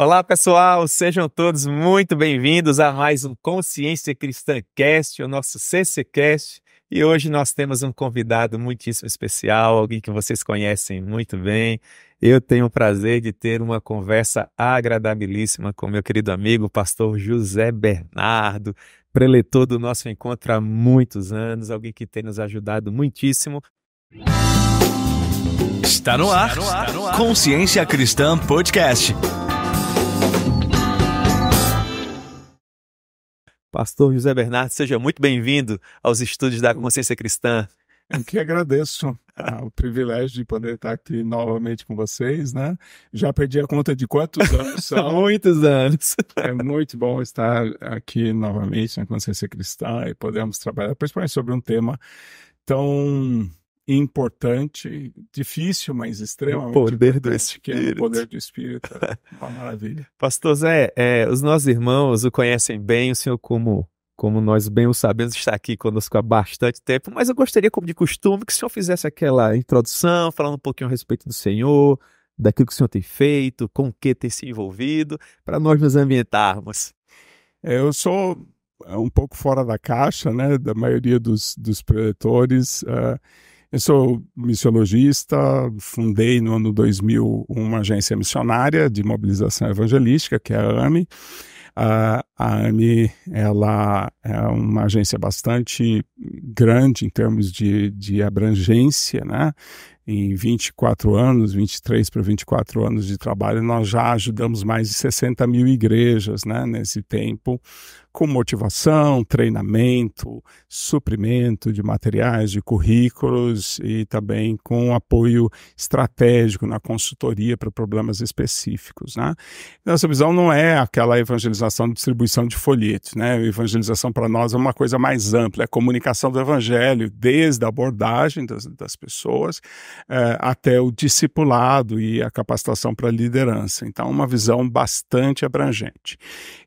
Olá, pessoal, sejam todos muito bem-vindos a mais um Consciência Cristã Cast, o nosso CCcast. E hoje nós temos um convidado muitíssimo especial, alguém que vocês conhecem muito bem. Eu tenho o prazer de ter uma conversa agradabilíssima com meu querido amigo, pastor José Bernardo, preletor do nosso encontro há muitos anos, alguém que tem nos ajudado muitíssimo. Está no ar, está no ar. Consciência Cristã Podcast Pastor José Bernardo, seja muito bem-vindo aos estúdios da Consciência Cristã. Eu que agradeço ah, o privilégio de poder estar aqui novamente com vocês, né? Já perdi a conta de quantos anos são. Muitos anos. É muito bom estar aqui novamente na Consciência Cristã e podermos trabalhar, principalmente sobre um tema tão importante, difícil, mas extremamente. O poder do Espírito. É o poder do Espírito. Uma maravilha. Pastor Zé, é, os nossos irmãos o conhecem bem, o senhor, como, como nós bem o sabemos, está aqui conosco há bastante tempo, mas eu gostaria, como de costume, que o senhor fizesse aquela introdução, falando um pouquinho a respeito do senhor, daquilo que o senhor tem feito, com o que tem se envolvido, para nós nos ambientarmos. É, eu sou é, um pouco fora da caixa, né, da maioria dos, dos preletores. Uh, ah, eu sou missiologista, fundei no ano 2000 uma agência missionária de mobilização evangelística, que é a AME. Uh, a AME ela é uma agência bastante grande em termos de, de abrangência, né? Em 24 anos, 23 para 24 anos de trabalho, nós já ajudamos mais de 60 mil igrejas né, nesse tempo, com motivação, treinamento, suprimento de materiais, de currículos e também com apoio estratégico na consultoria para problemas específicos. Né? Nossa visão não é aquela evangelização de distribuição de folhetos. Né? Evangelização para nós é uma coisa mais ampla, é a comunicação do evangelho, desde a abordagem das, das pessoas eh, até o discipulado e a capacitação para liderança. Então, é uma visão bastante abrangente.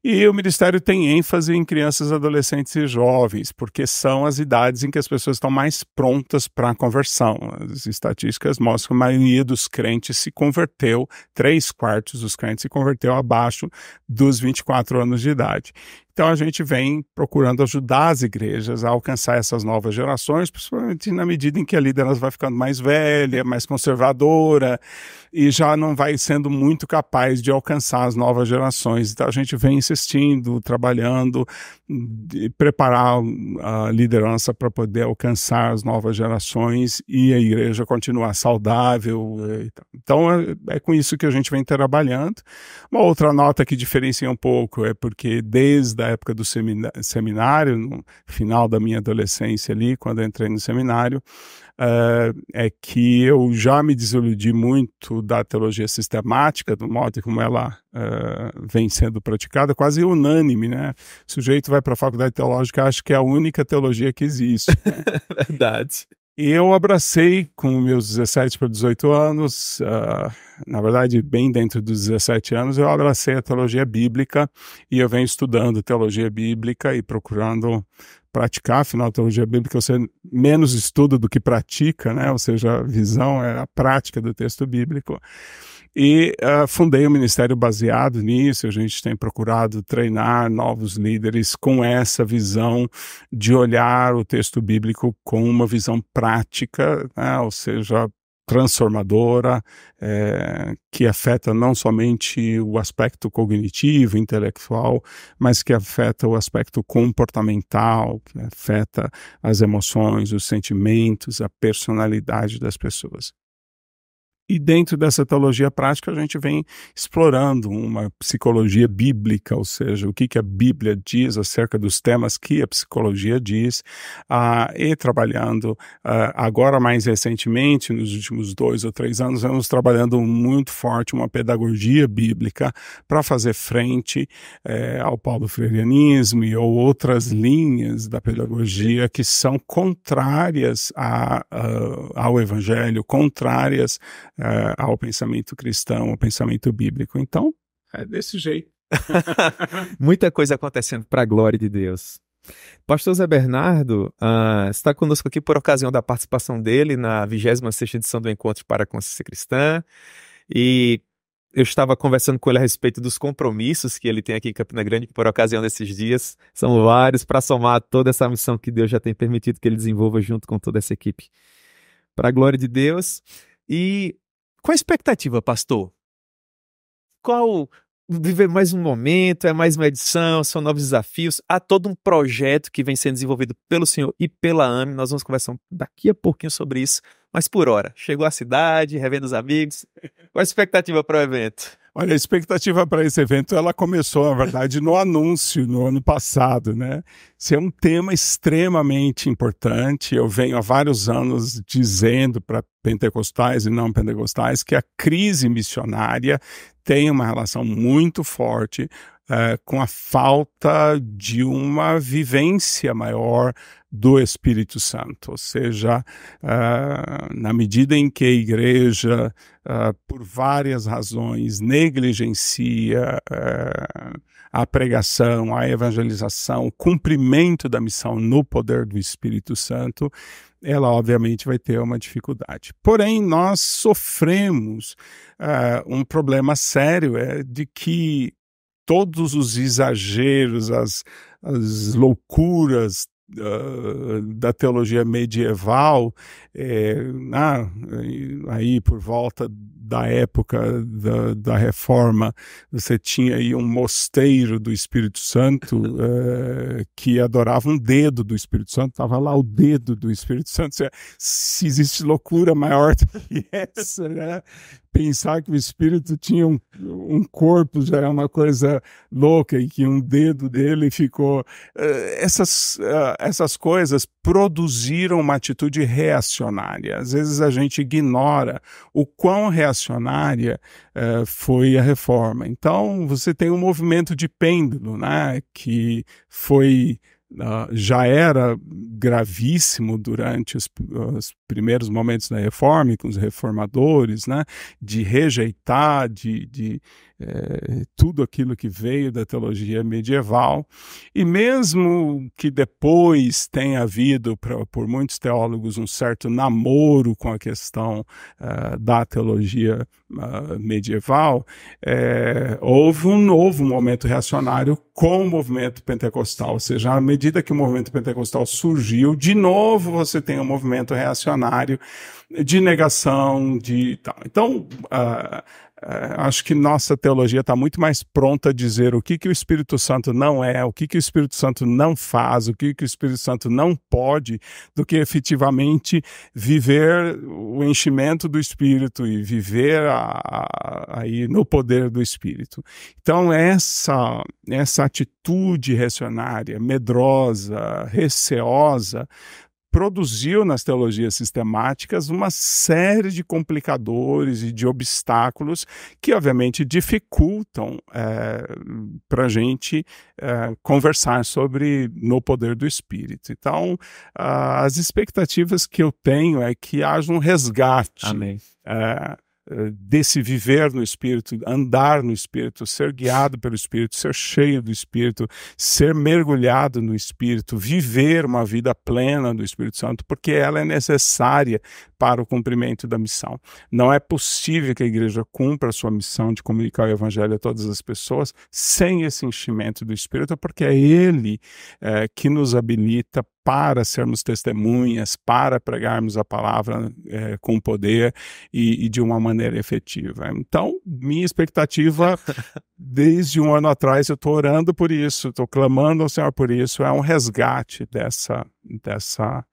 E o Ministério tem ênfase ênfase em crianças, adolescentes e jovens, porque são as idades em que as pessoas estão mais prontas para a conversão. As estatísticas mostram que a maioria dos crentes se converteu, três quartos dos crentes se converteu abaixo dos 24 anos de idade. Então a gente vem procurando ajudar as igrejas a alcançar essas novas gerações, principalmente na medida em que a liderança vai ficando mais velha, mais conservadora e já não vai sendo muito capaz de alcançar as novas gerações. Então a gente vem insistindo, trabalhando, preparar a liderança para poder alcançar as novas gerações e a igreja continuar saudável. Então é, é com isso que a gente vem trabalhando. Uma outra nota que diferencia um pouco é porque desde da época do seminário, no final da minha adolescência ali, quando entrei no seminário, uh, é que eu já me desiludi muito da teologia sistemática, do modo como ela uh, vem sendo praticada, quase unânime, né? O sujeito vai para a faculdade teológica acha que é a única teologia que existe. Né? Verdade. E eu abracei com meus 17 para 18 anos, uh, na verdade, bem dentro dos 17 anos, eu abracei a teologia bíblica e eu venho estudando teologia bíblica e procurando praticar, afinal, a teologia bíblica você menos estuda do que pratica, né? ou seja, a visão é a prática do texto bíblico e uh, fundei o um ministério baseado nisso. A gente tem procurado treinar novos líderes com essa visão de olhar o texto bíblico com uma visão prática, né? ou seja, transformadora, é, que afeta não somente o aspecto cognitivo, intelectual, mas que afeta o aspecto comportamental, que afeta as emoções, os sentimentos, a personalidade das pessoas. E dentro dessa teologia prática, a gente vem explorando uma psicologia bíblica, ou seja, o que, que a Bíblia diz acerca dos temas que a psicologia diz, ah, e trabalhando ah, agora mais recentemente, nos últimos dois ou três anos, estamos trabalhando muito forte uma pedagogia bíblica para fazer frente eh, ao Paulo Freireanismo e ou outras linhas da pedagogia que são contrárias a, ah, ao Evangelho, contrárias uh, ao pensamento cristão, ao pensamento bíblico. Então, é desse jeito. Muita coisa acontecendo para a glória de Deus. Pastor Zé Bernardo uh, está conosco aqui por ocasião da participação dele na 26 edição do Encontro para a Consciência Cristã e eu estava conversando com ele a respeito dos compromissos que ele tem aqui em Campina Grande por ocasião desses dias. São vários para somar toda essa missão que Deus já tem permitido que ele desenvolva junto com toda essa equipe. Para a glória de Deus. E qual a expectativa, pastor? Qual viver mais um momento, é mais uma edição, são novos desafios. Há todo um projeto que vem sendo desenvolvido pelo senhor e pela AME. Nós vamos conversar daqui a pouquinho sobre isso, mas por hora. Chegou à cidade, revendo os amigos. Qual a expectativa para o evento? Olha, a expectativa para esse evento, ela começou, na verdade, no anúncio no ano passado, né? Isso é um tema extremamente importante. Eu venho há vários anos dizendo para pentecostais e não pentecostais que a crise missionária tem uma relação muito forte é, com a falta de uma vivência maior do Espírito Santo, ou seja, eh, na medida em que a igreja, eh, por várias razões, negligencia a pregação, a evangelização, o cumprimento da missão no poder do Espírito Santo, ela obviamente vai ter uma dificuldade. Porém, nós sofremos uh, um problema sério é de que todos os exageros, as, as loucuras uh, da teologia medieval, é, aí por volta da época da, da, reforma, você tinha aí um mosteiro do Espírito Santo é, que adorava um dedo do Espírito Santo, estava lá o dedo do Espírito Santo. Se existe loucura maior do que essa, né? pensar que o Espírito tinha um, um corpo já é uma coisa louca e que um dedo dele ficou. Eh, essas, eh, essas coisas produziram uma atitude reacionária. Às vezes a gente ignora o quão reacionário inflacionária uh, eh, foi a reforma. Então, você tem um movimento de pêndulo, né, que foi Uh, já era gravíssimo durante os, os, primeiros momentos da reforma, com os reformadores, né, de rejeitar, de, de eh, tudo aquilo que veio da teologia medieval. E mesmo que depois tenha havido, pra, por muitos teólogos, um certo namoro com a questão uh, da teologia uh, medieval, é, houve um novo momento reacionário com o movimento pentecostal. Ou seja, à medida que o movimento pentecostal surgiu, de novo você tem um movimento reacionário de negação, de tal. Então, uh, é, acho que nossa teologia está muito mais pronta a dizer o que, que o Espírito Santo não é, o que, que o Espírito Santo não faz, o que, que o Espírito Santo não pode, do que efetivamente viver o enchimento do Espírito e viver a, a, aí no poder do Espírito. Então, essa, essa atitude reacionária, medrosa, receosa, produziu nas teologias sistemáticas uma série de complicadores e de obstáculos que, obviamente, dificultam é, eh, para a gente é, conversar sobre no poder do Espírito. Então, ah, as expectativas que eu tenho é que haja um resgate. Amém. É, eh, desse viver no Espírito, andar no Espírito, ser guiado pelo Espírito, ser cheio do Espírito, ser mergulhado no Espírito, viver uma vida plena do Espírito Santo, porque ela é necessária para o cumprimento da missão. Não é possível que a igreja cumpra a sua missão de comunicar o Evangelho a todas as pessoas sem esse enchimento do Espírito, porque é Ele é, que nos habilita para sermos testemunhas, para pregarmos a palavra é, com poder e, e, de uma maneira efetiva. Então, minha expectativa, desde um ano atrás, eu estou orando por isso, estou clamando ao Senhor por isso, é um resgate dessa, dessa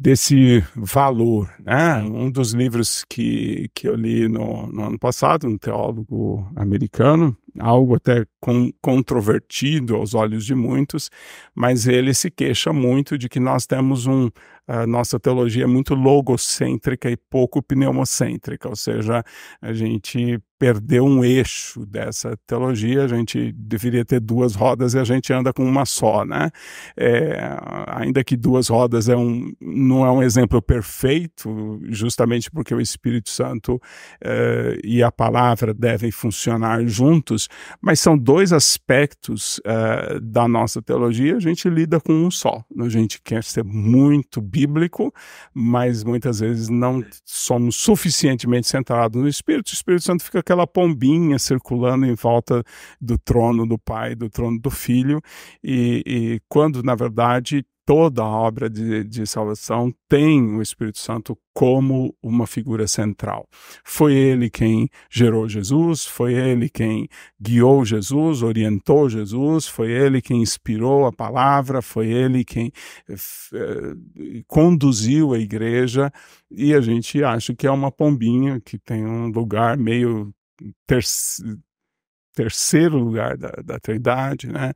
desse valor. Né? Um dos livros que, que eu li no, no ano passado, um teólogo americano, algo até com, controvertido aos olhos de muitos, mas ele se queixa muito de que nós temos um a nossa teologia é muito logocêntrica e pouco pneumocêntrica, ou seja, a gente perdeu um eixo dessa teologia, a gente deveria ter duas rodas e a gente anda com uma só, né? É, ainda que duas rodas é um, não é um exemplo perfeito, justamente porque o Espírito Santo é, e a palavra devem funcionar juntos, mas são dois aspectos é, da nossa teologia, a gente lida com um só, a gente quer ser muito bíblico, mas muitas vezes não somos suficientemente centrados no Espírito. O Espírito Santo fica aquela pombinha circulando em volta do trono do Pai, do trono do Filho, e, e quando, na verdade, toda a obra de, de salvação tem o Espírito Santo como uma figura central. Foi ele quem gerou Jesus, foi ele quem guiou Jesus, orientou Jesus, foi ele quem inspirou a palavra, foi ele quem eh, conduziu a igreja. E a gente acha que é uma pombinha que tem um lugar meio terceiro lugar da, da Trindade, né?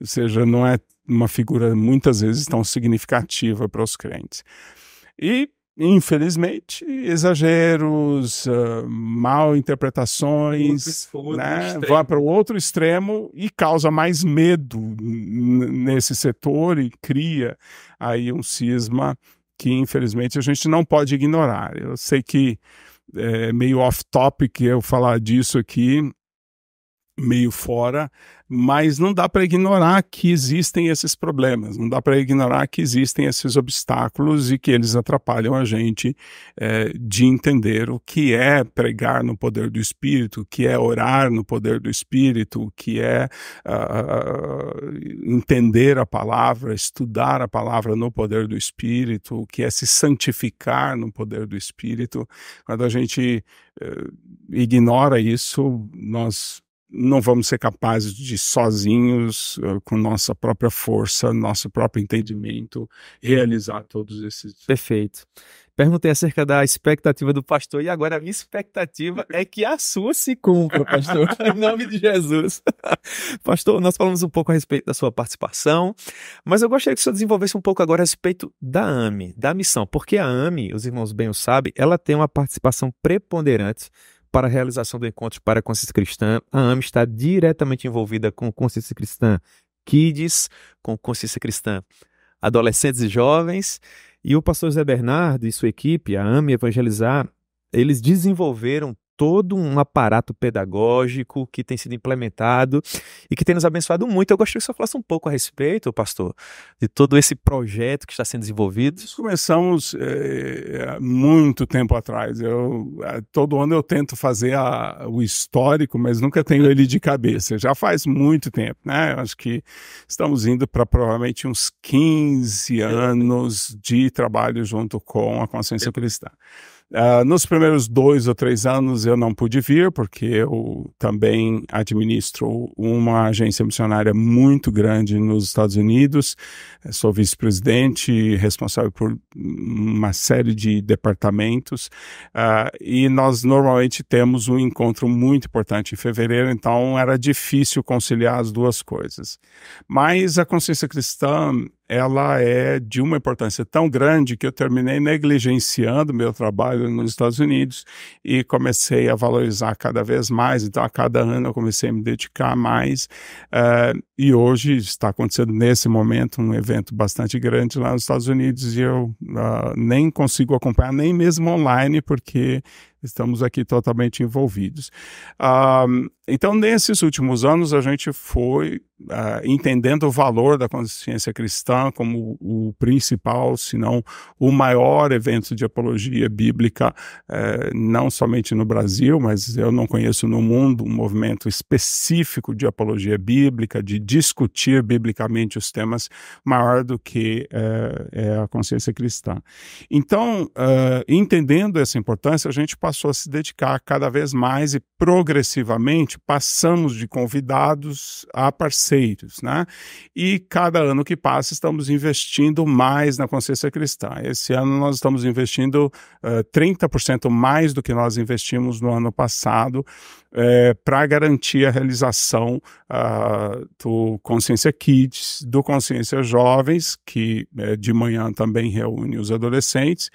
Ou seja, não é uma figura muitas vezes tão significativa para os crentes. E, infelizmente, exageros, uh, mal interpretações, né? vai para o outro extremo e causa mais medo nesse setor e cria aí um cisma que, infelizmente, a gente não pode ignorar. Eu sei que é meio off-topic eu falar disso aqui, meio fora, mas não dá para ignorar que existem esses problemas, não dá para ignorar que existem esses obstáculos e que eles atrapalham a gente é, de entender o que é pregar no poder do Espírito, o que é orar no poder do Espírito, o que é uh, entender a palavra, estudar a palavra no poder do Espírito, o que é se santificar no poder do Espírito. Quando a gente uh, ignora isso, nós não vamos ser capazes de sozinhos, eh, com nossa própria força, nosso próprio entendimento, realizar todos esses. Perfeito. Perguntei acerca da expectativa do pastor e agora a minha expectativa é que a sua se cumpra, pastor, em nome de Jesus. pastor, nós falamos um pouco a respeito da sua participação, mas eu gostaria que o senhor desenvolvesse um pouco agora a respeito da AME, da missão, porque a AME, os irmãos bem o sabem, ela tem uma participação preponderante para a realização do encontro para a consciência cristã. A AME está diretamente envolvida com consciência cristã Kids, com consciência cristã adolescentes e jovens. E o pastor Zé Bernardo e sua equipe, a AME Evangelizar, eles desenvolveram todo um aparato pedagógico que tem sido implementado e que tem nos abençoado muito. Eu gostaria que você falasse um pouco a respeito, pastor, de todo esse projeto que está sendo desenvolvido. Nós começamos é, muito tempo atrás. Eu, eh, todo ano eu tento fazer a, o histórico, mas nunca tenho ele de cabeça. Já faz muito tempo, né? Eu acho que estamos indo para provavelmente uns 15 anos de trabalho junto com a consciência cristã. Uh, nos primeiros dois ou três anos eu não pude vir, porque eu também administro uma agência missionária muito grande nos Estados Unidos. Eu eh, sou vice-presidente, responsável por uma série de departamentos. Uh, e nós normalmente temos um encontro muito importante em fevereiro, então era difícil conciliar as duas coisas. Mas a consciência cristã ela é de uma importância tão grande que eu terminei negligenciando meu trabalho nos Estados Unidos e comecei a valorizar cada vez mais. Então, a cada ano eu comecei a me dedicar mais. Uh, e hoje está acontecendo, nesse momento, um evento bastante grande lá nos Estados Unidos e eu uh, nem consigo acompanhar, nem mesmo online, porque estamos aqui totalmente envolvidos. Ah, então, nesses últimos anos, a gente foi ah, entendendo o valor da consciência cristã como o principal, se não o maior evento de apologia bíblica, eh, não somente no Brasil, mas eu não conheço no mundo um movimento específico de apologia bíblica, de discutir biblicamente os temas, maior do que eh, é a consciência cristã. Então, eh, entendendo essa importância, a gente passou a se dedicar cada vez mais e progressivamente passamos de convidados a parceiros, né? E cada ano que passa estamos investindo mais na consciência cristã. Esse ano nós estamos investindo uh, eh, 30% mais do que nós investimos no ano passado uh, eh, para garantir a realização uh, do Consciência Kids, do Consciência Jovens, que eh, de manhã também reúne os adolescentes,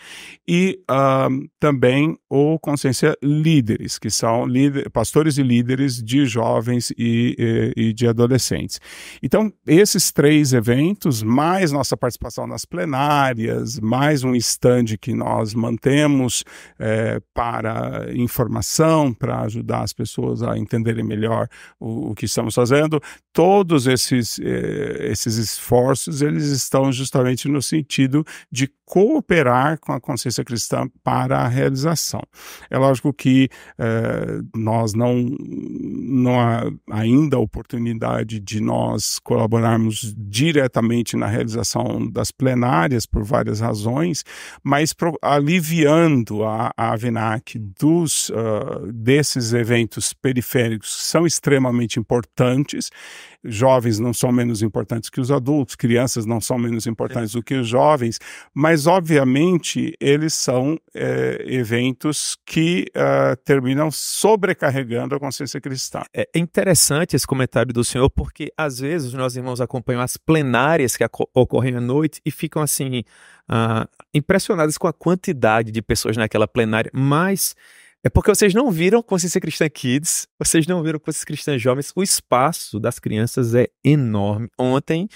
e ah, também ou consciência líderes, que são líder, pastores e líderes de jovens e, e, e, de adolescentes. Então, esses três eventos, mais nossa participação nas plenárias, mais um stand que nós mantemos é, para informação, para ajudar as pessoas a entenderem melhor o, o que estamos fazendo, todos esses, é, esses esforços, eles estão justamente no sentido de cooperar com a consciência cristã para a realização. Então, é lógico que eh, nós não, não há ainda a oportunidade de nós colaborarmos diretamente na realização das plenárias por várias razões, mas pro, aliviando a, a AVENAC dos, uh, desses eventos periféricos que são extremamente importantes jovens não são menos importantes que os adultos, crianças não são menos importantes do que os jovens, mas obviamente eles são é, eventos que uh, terminam sobrecarregando a consciência cristã. É, é interessante esse comentário do senhor, porque às vezes nós irmãos acompanham as plenárias que ocorrem à noite e ficam assim uh, impressionados com a quantidade de pessoas naquela plenária, mas é porque vocês não viram Consciência Cristã Kids, vocês não viram Consciência Cristã Jovens. O espaço das crianças é enorme. Ontem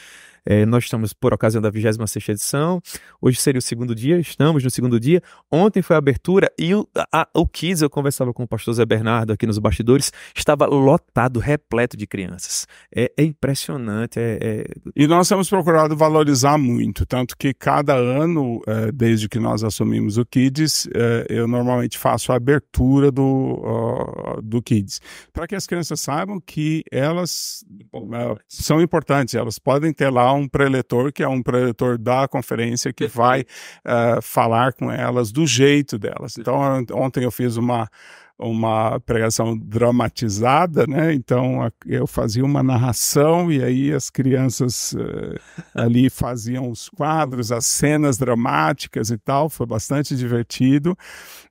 é, nós estamos por ocasião da 26 edição. Hoje seria o segundo dia, estamos no segundo dia. Ontem foi a abertura e o, a, o Kids, eu conversava com o pastor Zé Bernardo aqui nos bastidores, estava lotado, repleto de crianças. É, é impressionante. É, é e nós temos procurado valorizar muito, tanto que cada ano, é, desde que nós assumimos o Kids, é, eu normalmente faço a abertura do, do Kids. Para que as crianças saibam que elas são importantes, elas podem ter lá um preletor, que é um preletor da conferência, que vai uh, falar com elas do jeito delas. Então, ontem eu fiz uma uma pregação dramatizada, né? Então a, eu fazia uma narração e aí as crianças uh, ali faziam os quadros, as cenas dramáticas e tal. Foi bastante divertido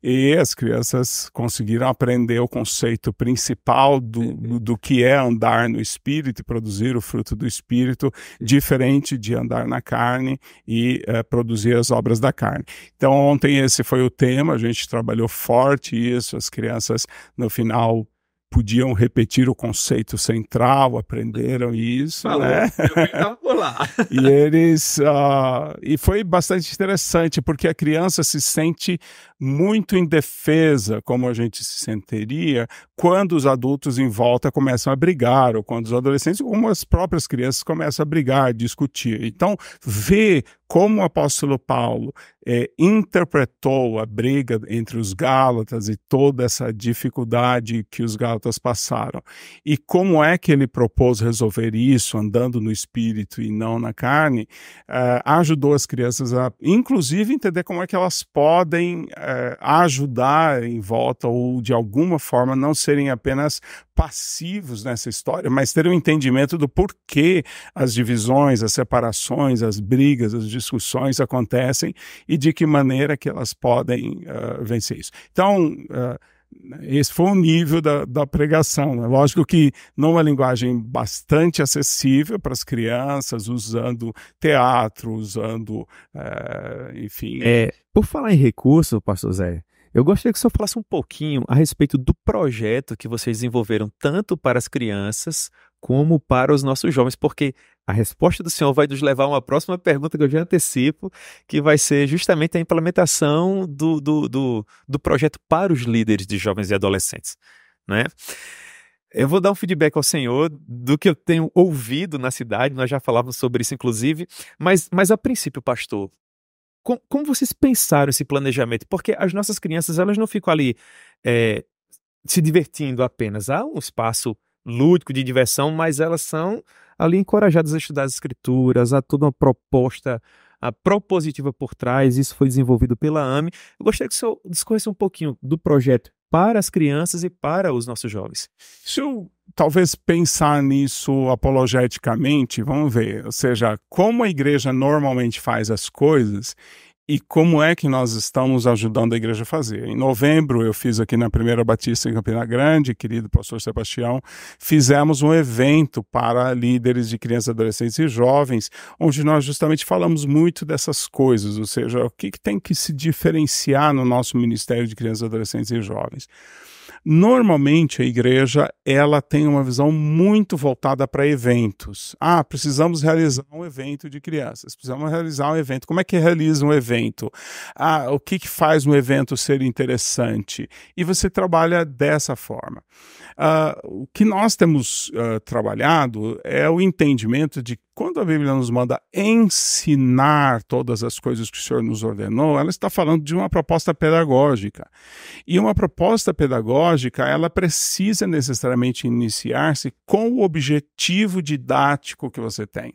e as crianças conseguiram aprender o conceito principal do, uhum. do, do que é andar no Espírito e produzir o fruto do Espírito, diferente de andar na carne e uh, produzir as obras da carne. Então ontem esse foi o tema. A gente trabalhou forte isso. As crianças crianças, no final, podiam repetir o conceito central, aprenderam isso, Falou, né? Eu lá. e eles uh, e foi bastante interessante porque a criança se sente muito indefesa, como a gente se sentiria quando os adultos em volta começam a brigar ou quando os adolescentes, como as próprias crianças começam a brigar, discutir. Então, ver como o apóstolo Paulo é, interpretou a briga entre os Gálatas e toda essa dificuldade que os Gálatas passaram, e como é que ele propôs resolver isso, andando no espírito e não na carne, uh, ajudou as crianças a, inclusive, entender como é que elas podem uh, ajudar em volta ou, de alguma forma, não serem apenas passivos nessa história, mas ter um entendimento do porquê as divisões, as separações, as brigas, as discussões acontecem e de que maneira que elas podem uh, vencer isso. Então, uh, esse foi o nível da, da pregação. Né? Lógico que numa linguagem bastante acessível para as crianças, usando teatro, usando, uh, enfim. É, por falar em recurso, pastor Zé, eu gostaria que o senhor falasse um pouquinho a respeito do projeto que vocês desenvolveram tanto para as crianças como para os nossos jovens, porque a resposta do Senhor vai nos levar a uma próxima pergunta que eu já antecipo, que vai ser justamente a implementação do, do, do, do projeto para os líderes de jovens e adolescentes. Né? Eu vou dar um feedback ao senhor do que eu tenho ouvido na cidade, nós já falávamos sobre isso, inclusive, mas, mas a princípio, pastor, como vocês pensaram esse planejamento? Porque as nossas crianças, elas não ficam ali é, se divertindo apenas. Há um espaço lúdico, de diversão, mas elas são ali encorajadas a estudar as escrituras, a toda uma proposta a propositiva por trás, isso foi desenvolvido pela AME. Eu gostaria que o senhor discorresse um pouquinho do projeto para as crianças e para os nossos jovens. Se eu talvez pensar nisso apologeticamente, vamos ver, ou seja, como a igreja normalmente faz as coisas, e como é que nós estamos ajudando a igreja a fazer. Em novembro, eu fiz aqui na Primeira Batista em Campina Grande, querido pastor Sebastião, fizemos um evento para líderes de crianças, adolescentes e jovens, onde nós justamente falamos muito dessas coisas, ou seja, o que, que tem que se diferenciar no nosso Ministério de Crianças, Adolescentes e Jovens. Normalmente a igreja ela tem uma visão muito voltada para eventos. Ah, precisamos realizar um evento de crianças, precisamos realizar um evento. Como é que realiza um evento? Ah, o que, que faz um evento ser interessante? E você trabalha dessa forma. Ah, o que nós temos uh, trabalhado é o entendimento de quando a Bíblia nos manda ensinar todas as coisas que o Senhor nos ordenou, ela está falando de uma proposta pedagógica. E uma proposta pedagógica, ela precisa necessariamente iniciar-se com o objetivo didático que você tem.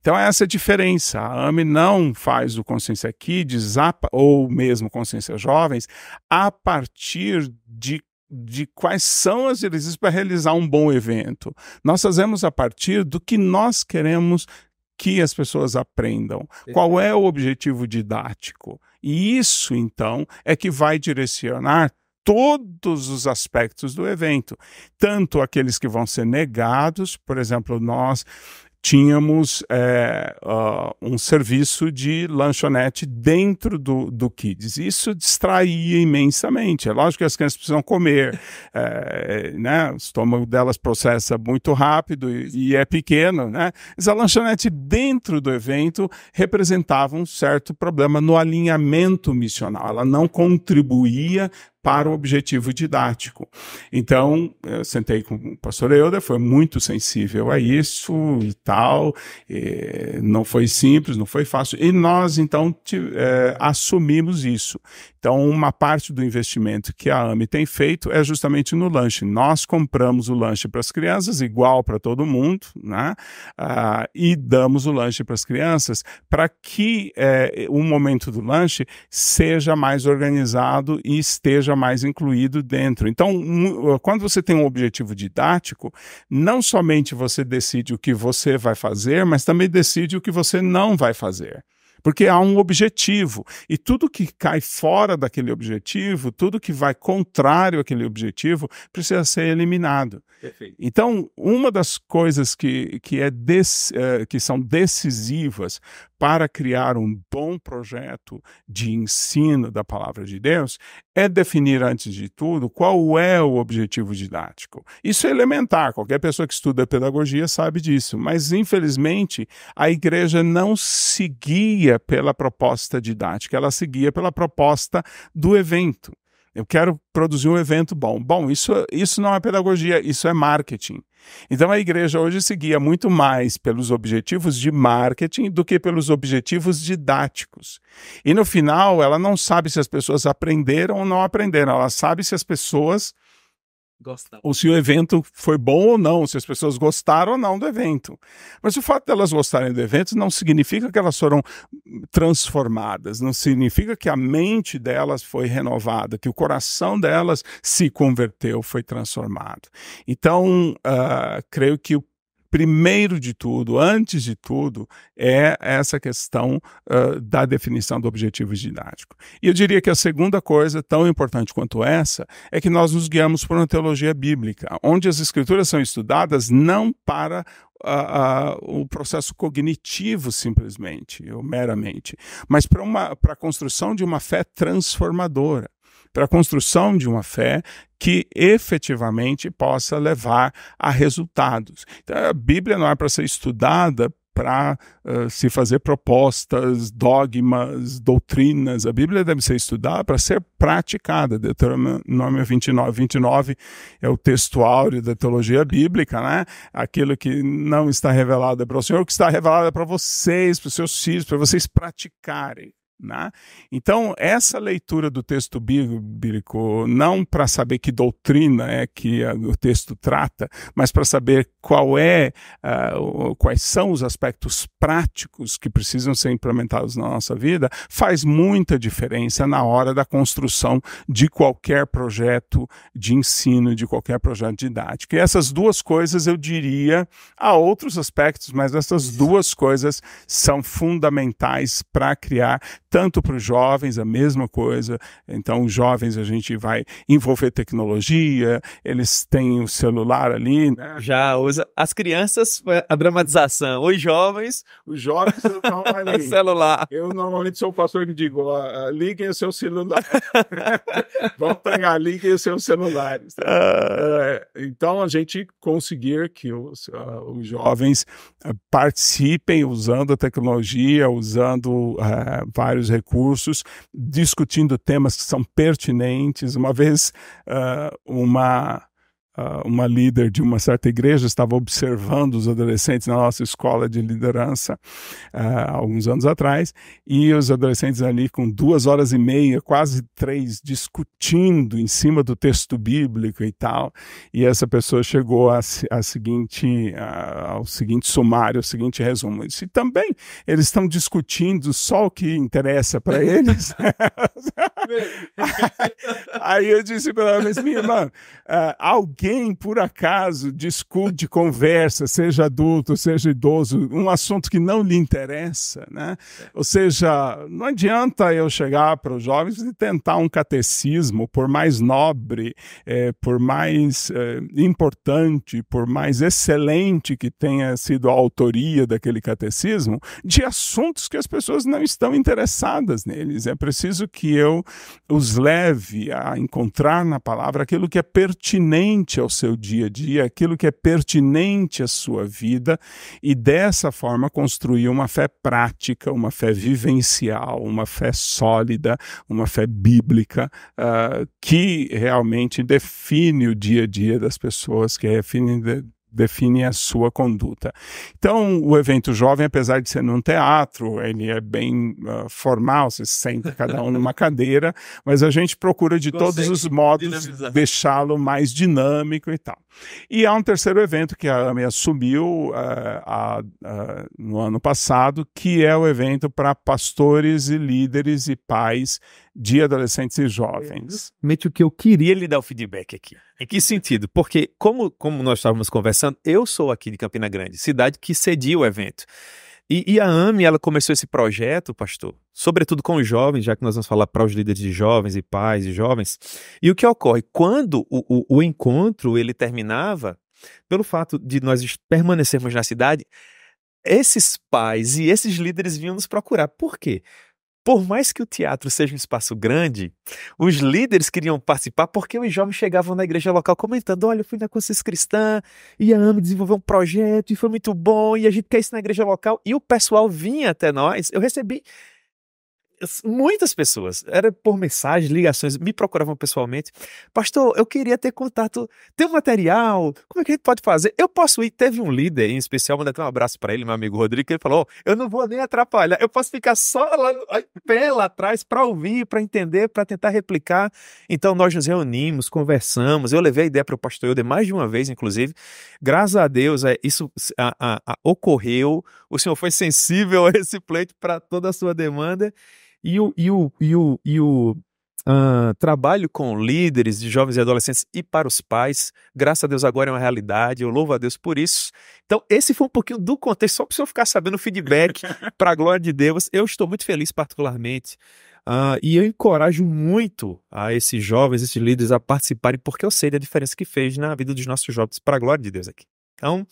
Então, é essa é a diferença. A AME não faz o Consciência Kids ou mesmo Consciência Jovens a partir de de quais são as diretrizes para realizar um bom evento. Nós fazemos a partir do que nós queremos que as pessoas aprendam, qual é o objetivo didático. E isso, então, é que vai direcionar todos os aspectos do evento, tanto aqueles que vão ser negados, por exemplo, nós tínhamos é, uh, um serviço de lanchonete dentro do, do Kids. Isso distraía imensamente. É lógico que as crianças precisam comer, é, né? o estômago delas processa muito rápido e, e, é pequeno, né? mas a lanchonete dentro do evento representava um certo problema no alinhamento missional. Ela não contribuía para o objetivo didático. Então, eu sentei com o pastor Euda, foi muito sensível a isso e tal, e não foi simples, não foi fácil, e nós, então, é, assumimos isso. Então, uma parte do investimento que a AME tem feito é justamente no lanche. Nós compramos o lanche para as crianças, igual para todo mundo, né? Ah, e damos o lanche para as crianças para que eh, o momento do lanche seja mais organizado e esteja mais incluído dentro. Então, eh, quando você tem um objetivo didático, não somente você decide o que você vai fazer, mas também decide o que você não vai fazer. Porque há um objetivo. E tudo que cai fora daquele objetivo, tudo que vai contrário àquele objetivo, precisa ser eliminado. Perfeito. Então, uma das coisas que, que, é des, eh, que são decisivas para criar um bom projeto de ensino da palavra de Deus é definir, antes de tudo, qual é o objetivo didático. Isso é elementar, qualquer pessoa que estuda pedagogia sabe disso, mas infelizmente a igreja não seguia pela proposta didática, ela seguia pela proposta do evento. Eu quero produzir um evento bom. Bom, isso, isso não é pedagogia, isso é marketing. Então a igreja hoje se guia muito mais pelos objetivos de marketing do que pelos objetivos didáticos. E no final, ela não sabe se as pessoas aprenderam ou não aprenderam, ela sabe se as pessoas ou se o evento foi bom ou não, se as pessoas gostaram ou não do evento. Mas o fato delas de gostarem do evento não significa que elas foram transformadas, não significa que a mente delas foi renovada, que o coração delas se converteu, foi transformado. Então, uh, creio que o primeiro de tudo, antes de tudo, é essa questão uh, da definição do objetivo didático. E eu diria que a segunda coisa, tão importante quanto essa, é que nós nos guiamos por uma teologia bíblica, onde as escrituras são estudadas não para a, a, o processo cognitivo simplesmente, ou meramente, mas para uma para a construção de uma fé transformadora para a construção de uma fé que efetivamente possa levar a resultados. Então, a Bíblia não é para ser estudada para uh, se fazer propostas, dogmas, doutrinas. A Bíblia deve ser estudada para ser praticada. Deuteronômio 29, 29 é o texto áureo da teologia bíblica, né? Aquilo que não está revelado é para o Senhor, o que está revelado é para vocês, para os seus filhos, para vocês praticarem. Né? Então, essa leitura do texto bíblico, não para saber que doutrina é que o texto trata, mas para saber qual é, uh, quais são os aspectos práticos que precisam ser implementados na nossa vida, faz muita diferença na hora da construção de qualquer projeto de ensino, de qualquer projeto didático. E essas duas coisas, eu diria, há outros aspectos, mas essas duas coisas são fundamentais para criar tanto para os jovens, a mesma coisa. Então, os jovens a gente vai envolver tecnologia, eles têm o celular ali. Né? Já usa. As crianças, eh, a dramatização. Os jovens. Os jovens estão ali. celular. Eu normalmente sou o pastor que digo: ó, ah, liguem o seu celular. Vão pegar, liguem os seus celulares. Ah. É, então, a gente conseguir que os, uh, os jovens eh, participem usando a tecnologia, usando uh, vários recursos, discutindo temas que são pertinentes. Uma vez, uh, uma ah, uma líder de uma certa igreja estava observando os adolescentes na nossa escola de liderança uh, alguns anos atrás e os adolescentes ali com duas horas e meia, quase três, discutindo em cima do texto bíblico e tal. E essa pessoa chegou a, a seguinte, ao seguinte sumário, ao seguinte resumo. Eu disse, também eles estão discutindo só o que interessa para eles. aí, aí eu disse para ela, minha irmã, uh, alguém quem, por acaso, discute, conversa, seja adulto, seja idoso, um assunto que não lhe interessa, né? Ou seja, não adianta eu chegar para os jovens e tentar um catecismo, por mais nobre, é, por mais é, importante, por mais excelente que tenha sido a autoria daquele catecismo, de assuntos que as pessoas não estão interessadas neles. É preciso que eu os leve a encontrar na palavra aquilo que é pertinente pertinente ao seu dia a dia, aquilo que é pertinente à sua vida, e dessa forma construir uma fé prática, uma fé vivencial, uma fé sólida, uma fé bíblica, uh, que realmente define o dia a dia das pessoas, que define define a sua conduta. Então, o evento jovem, apesar de ser num teatro, ele é bem uh, formal, se senta cada um numa cadeira, mas a gente procura de todos os modos deixá-lo mais dinâmico e tal. E há um terceiro evento que a AME assumiu uh, uh, no ano passado, que é o evento para pastores e líderes e pais de adolescentes e jovens. Mete o que eu queria lhe dar o feedback aqui. Em que sentido? Porque, como, como nós estávamos conversando, eu sou aqui de Campina Grande, cidade que cedia o evento. E, e, a AME, ela começou esse projeto, pastor, sobretudo com os jovens, já que nós vamos falar para os líderes de jovens e pais e jovens. E o que ocorre? Quando o, o, o encontro ele terminava, pelo fato de nós permanecermos na cidade, esses pais e esses líderes vinham nos procurar. Por quê? Por mais que o teatro seja um espaço grande, os líderes queriam participar porque os jovens chegavam na igreja local comentando: olha, eu fui na consciência cristã e a AME desenvolveu um projeto e foi muito bom e a gente quer isso na igreja local. E o pessoal vinha até nós. Eu recebi muitas pessoas, era por mensagem, ligações, me procuravam pessoalmente. Pastor, eu queria ter contato, ter um material, como é que a gente pode fazer? Eu posso ir. Teve um líder em especial, mandei até um abraço para ele, meu amigo Rodrigo, que ele falou: oh, eu não vou nem atrapalhar, eu posso ficar só lá, pé lá atrás para ouvir, para entender, para tentar replicar. Então nós nos reunimos, conversamos. Eu levei a ideia para o pastor Euder mais de uma vez, inclusive. Graças a Deus, é, isso a, a, a, ocorreu. O senhor foi sensível a esse pleito para toda a sua demanda. E o, e o, e o, e o Uh, trabalho com líderes de jovens e adolescentes e para os pais. Graças a Deus agora é uma realidade. Eu louvo a Deus por isso. Então, esse foi um pouquinho do contexto, só para o senhor ficar sabendo o feedback, para a glória de Deus. Eu estou muito feliz, particularmente. Uh, e eu encorajo muito a esses jovens, esses líderes a participarem, porque eu sei da diferença que fez na vida dos nossos jovens, para a glória de Deus aqui. Então,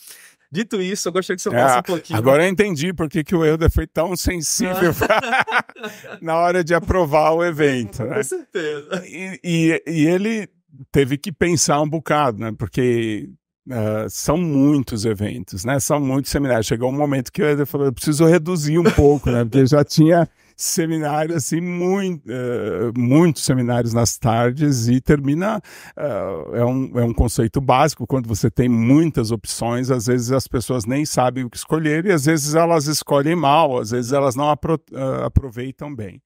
Dito isso, eu gostaria que você falasse ah, um pouquinho. Agora eu entendi por que, que o Euda foi tão sensível na hora de aprovar o evento. Né? Com certeza. E, e, e, ele teve que pensar um bocado, né? Porque uh, são muitos eventos, né? São muitos seminários. Chegou um momento que o Euda falou, eu preciso reduzir um pouco, né? Porque já tinha seminário, assim, muito, uh, eh, muitos seminários nas tardes e termina. Uh, é, um, é um conceito básico, quando você tem muitas opções, às vezes as pessoas nem sabem o que escolher e às vezes elas escolhem mal, às vezes elas não apro uh, aproveitam bem.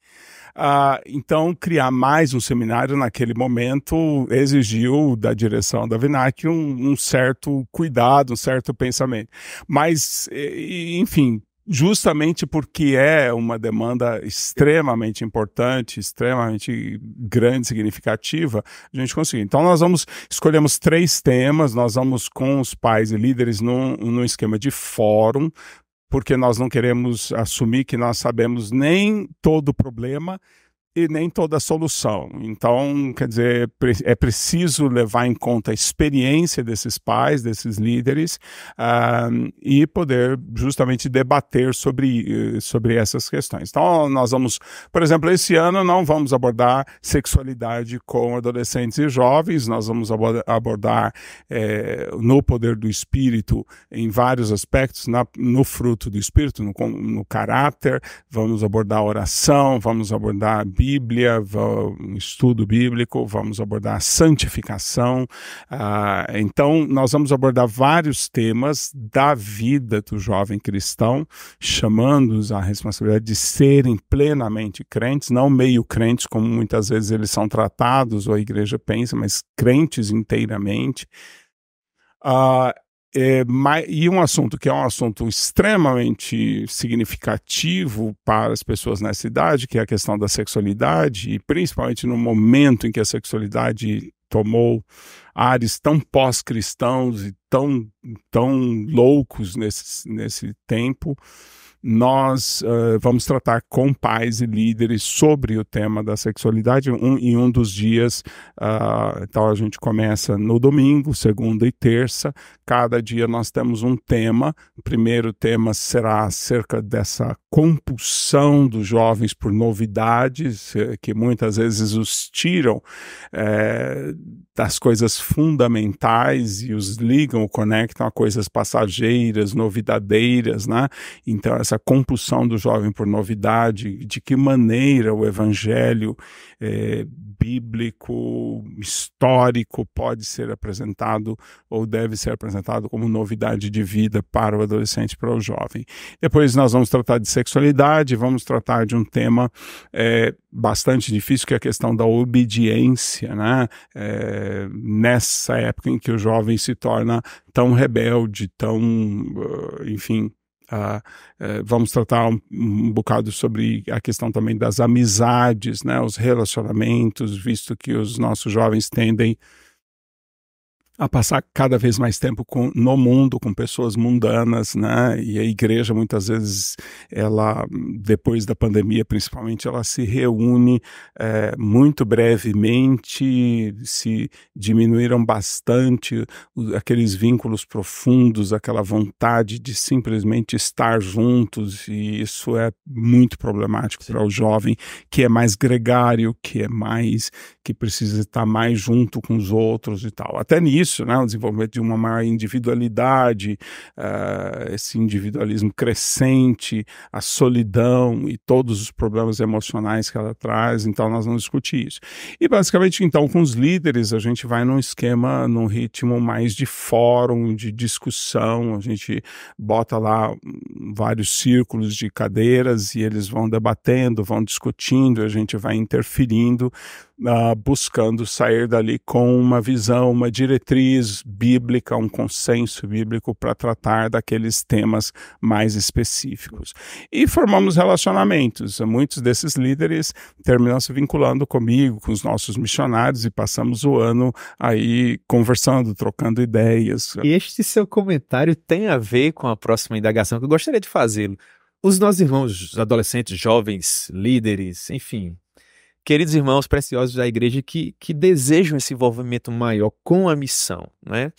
Ah, então, criar mais um seminário naquele momento exigiu da direção da Vinac um, um certo cuidado, um certo pensamento. Mas, enfim, justamente porque é uma demanda extremamente importante, extremamente grande, significativa, a gente conseguiu. Então nós vamos escolhemos três temas, nós vamos com os pais e líderes num, num esquema de fórum, porque nós não queremos assumir que nós sabemos nem todo o problema, e nem toda solução. Então, quer dizer, é preciso levar em conta a experiência desses pais, desses líderes, ah, e poder justamente debater sobre, eh, sobre essas questões. Então, nós vamos, por exemplo, esse ano não vamos abordar sexualidade com adolescentes e jovens, nós vamos abordar é, no poder do espírito em vários aspectos, na, no fruto do espírito, no, no caráter, vamos abordar oração, vamos abordar a Bíblia Bíblia, estudo bíblico, vamos abordar a santificação. Ah, então, nós vamos abordar vários temas da vida do jovem cristão, chamando-os à responsabilidade de serem plenamente crentes, não meio crentes, como muitas vezes eles são tratados ou a igreja pensa, mas crentes inteiramente. Ah, é, e um assunto que é um assunto extremamente significativo para as pessoas nessa idade, que é a questão da sexualidade, e principalmente no momento em que a sexualidade tomou ares tão pós-cristãos e tão, tão loucos nesse, nesse tempo, nós uh, vamos tratar com pais e líderes sobre o tema da sexualidade um, em um dos dias. Uh, então a gente começa no domingo, segunda e terça. Cada dia nós temos um tema. O primeiro tema será acerca dessa compulsão dos jovens por novidades eh, que muitas vezes os tiram é, das coisas fundamentais e os ligam, conectam a coisas passageiras, novidadeiras, né? Então essa compulsão do jovem por novidade, de que maneira o evangelho é, bíblico, histórico, pode ser apresentado ou deve ser apresentado como novidade de vida para o adolescente, para o jovem. Depois nós vamos tratar de sexualidade, vamos tratar de um tema é, bastante difícil, que é a questão da obediência, né? É, nessa época em que o jovem se torna tão rebelde, tão, enfim, Uh, uh, vamos tratar um, um, bocado sobre a questão também das amizades, né, os relacionamentos, visto que os nossos jovens tendem a passar cada vez mais tempo com, no mundo com pessoas mundanas, né? E a igreja muitas vezes ela depois da pandemia, principalmente, ela se reúne é, muito brevemente, se diminuíram bastante aqueles vínculos profundos, aquela vontade de simplesmente estar juntos e isso é muito problemático para o jovem que é mais gregário, que é mais que precisa estar mais junto com os outros e tal. Até nisso disso, né? o desenvolvimento de uma maior individualidade, uh, esse individualismo crescente, a solidão e todos os problemas emocionais que ela traz, então nós vamos discutir isso. E basicamente, então, com os líderes, a gente vai num esquema, num ritmo mais de fórum, de discussão, a gente bota lá hum, vários círculos de cadeiras e eles vão debatendo, vão discutindo, a gente vai interferindo, uh, buscando sair dali com uma visão, uma diretriz diretriz bíblica, um consenso bíblico para tratar daqueles temas mais específicos. E formamos relacionamentos. Muitos desses líderes terminam se vinculando comigo, com os nossos missionários, e passamos o ano aí conversando, trocando ideias. E este seu comentário tem a ver com a próxima indagação que eu gostaria de fazê-lo. Os nossos irmãos adolescentes, jovens, líderes, enfim, queridos irmãos preciosos da igreja que, que desejam esse envolvimento maior com a missão, né?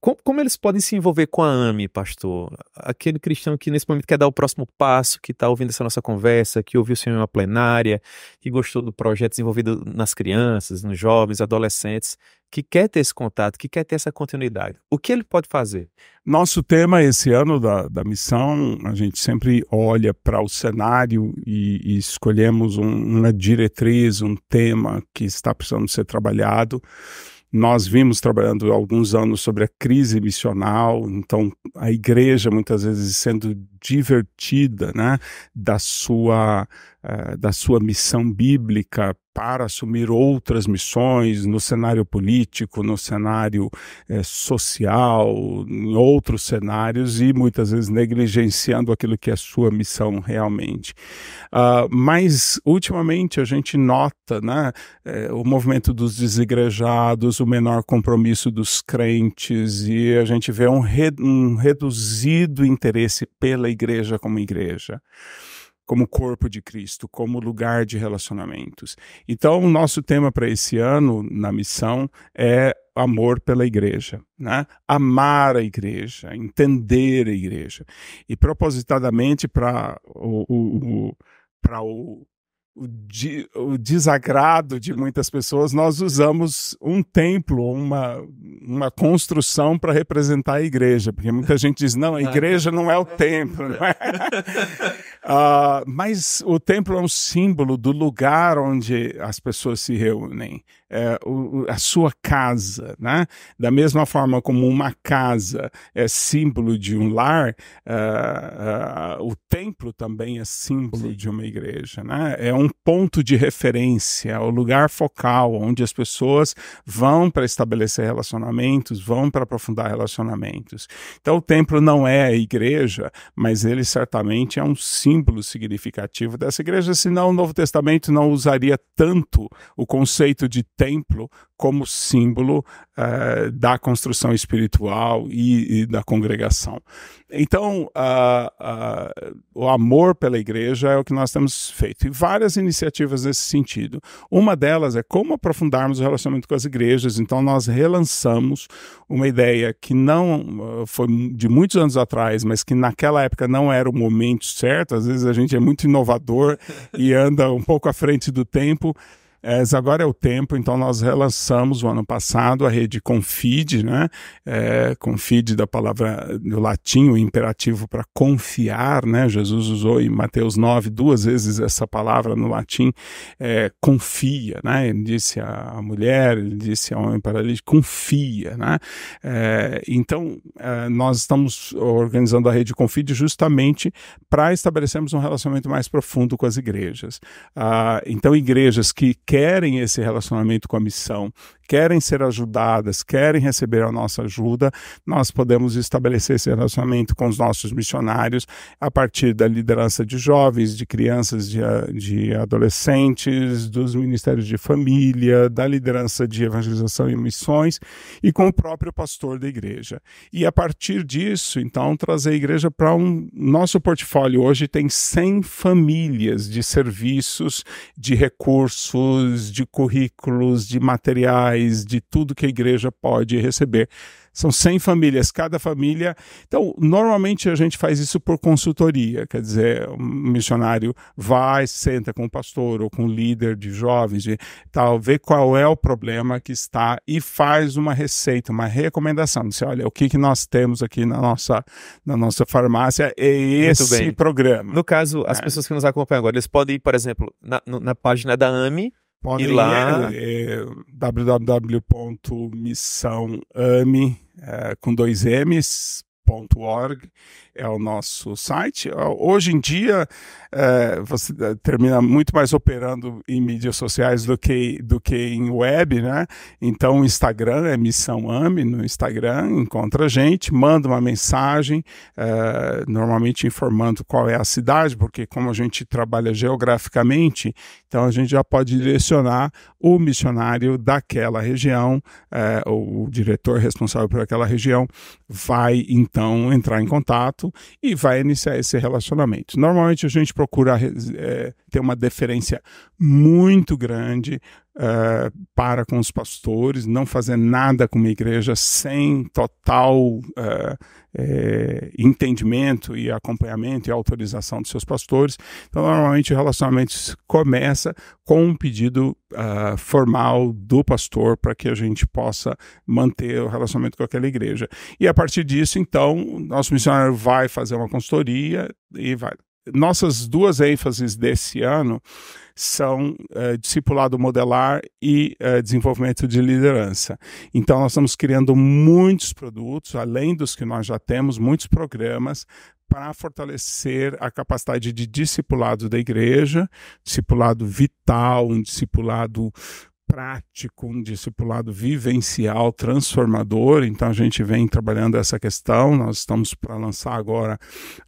Como, como, eles podem se envolver com a AME, pastor? Aquele cristão que nesse momento quer dar o próximo passo, que está ouvindo essa nossa conversa, que ouviu o senhor em uma plenária, que gostou do projeto desenvolvido nas crianças, nos jovens, adolescentes, que quer ter esse contato, que quer ter essa continuidade. O que ele pode fazer? Nosso tema esse ano da, da missão, a gente sempre olha para o cenário e, e escolhemos um, uma diretriz, um tema que está precisando ser trabalhado. Nós vimos trabalhando há alguns anos sobre a crise missional, então a igreja muitas vezes sendo divertida né, da, sua, uh, da sua missão bíblica para assumir outras missões no cenário político, no cenário eh, social, em outros cenários e muitas vezes negligenciando aquilo que é sua missão realmente. Uh, mas ultimamente a gente nota né, eh, o movimento dos desigrejados, o menor compromisso dos crentes e a gente vê um, re um reduzido interesse pela igreja como igreja, como corpo de Cristo, como lugar de relacionamentos. Então, o nosso tema para esse ano na missão é amor pela igreja, né? amar a igreja, entender a igreja. E propositadamente para o, o, o para o o, desagrado de muitas pessoas, nós usamos um templo, uma, uma construção para representar a igreja, porque muita gente diz: não, a igreja não é o templo. Não é? uh, mas o templo é um símbolo do lugar onde as pessoas se reúnem é, o, a sua casa, né? Da mesma forma como uma casa é símbolo de um lar, é, é, o templo também é símbolo Sim. de uma igreja, né? É um ponto de referência, é o lugar focal onde as pessoas vão para estabelecer relacionamentos, vão para aprofundar relacionamentos. Então o templo não é a igreja, mas ele certamente é um símbolo significativo dessa igreja, senão o Novo Testamento não usaria tanto o conceito de templo como símbolo uh, da construção espiritual e, e da congregação. Então, uh, uh, o amor pela igreja é o que nós temos feito. E várias iniciativas nesse sentido. Uma delas é como aprofundarmos o relacionamento com as igrejas. Então, nós relançamos uma ideia que não eh, foi de muitos anos atrás, mas que naquela época não era o momento certo. Às vezes a gente é muito inovador e anda um pouco à frente do tempo agora é o tempo, então nós relançamos o ano passado a rede Confide, né? É, confide da palavra do latim, o imperativo para confiar, né? Jesus usou em Mateus 9 duas vezes essa palavra no latim, é, confia, né? Ele disse à mulher, ele disse ao homem paralítico, confia, né? É, então, é, nós estamos organizando a rede Confide justamente para estabelecermos um relacionamento mais profundo com as igrejas. Ah, então, igrejas que querem esse relacionamento com a missão, querem ser ajudadas, querem receber a nossa ajuda, nós podemos estabelecer esse relacionamento com os nossos missionários a partir da liderança de jovens, de crianças, de, de adolescentes, dos ministérios de família, da liderança de evangelização e missões e com o próprio pastor da igreja. E a partir disso, então, trazer a igreja para um. Nosso portfólio hoje tem 100 famílias de serviços, de recursos, de currículos, de materiais de tudo que a igreja pode receber. São 100 famílias, cada família. Então, normalmente a gente faz isso por consultoria, quer dizer, um missionário vai, senta com o pastor ou com o líder de jovens, de tal, vê qual é o problema que está e faz uma receita, uma recomendação. Diz, olha, o que, que nós temos aqui na nossa, na nossa farmácia é esse programa. No caso, as é. pessoas que nos acompanham agora, eles podem ir, por exemplo, na, na página da AMI, Podem e lá é, é, eh, eh, www.missãoame é, eh, com dois m's www.ecosystem.org é o nosso site. Hoje em dia, é, você é, termina muito mais operando em mídias sociais do que, do que em web, né? Então, o Instagram é Missão AME, no Instagram, encontra a gente, manda uma mensagem, é, normalmente informando qual é a cidade, porque como a gente trabalha geograficamente, então a gente já pode direcionar o missionário daquela região, é, o diretor responsável por aquela região vai então então entrar em contato e vai iniciar esse relacionamento. Normalmente a gente procura é, ter uma deferência muito grande uh, para com os pastores, não fazer nada com uma igreja sem total uh, é, entendimento e acompanhamento e autorização dos seus pastores. Então, normalmente o relacionamento começa com um pedido uh, formal do pastor para que a gente possa manter o relacionamento com aquela igreja. E a partir disso, então, nosso missionário vai fazer uma consultoria e vai. Nossas duas ênfases desse ano são uh, discipulado modelar e uh, desenvolvimento de liderança. Então, nós estamos criando muitos produtos, além dos que nós já temos, muitos programas para fortalecer a capacidade de discipulado da igreja, discipulado vital, um discipulado prático, um discipulado vivencial, transformador. Então a gente vem trabalhando essa questão. Nós estamos para lançar agora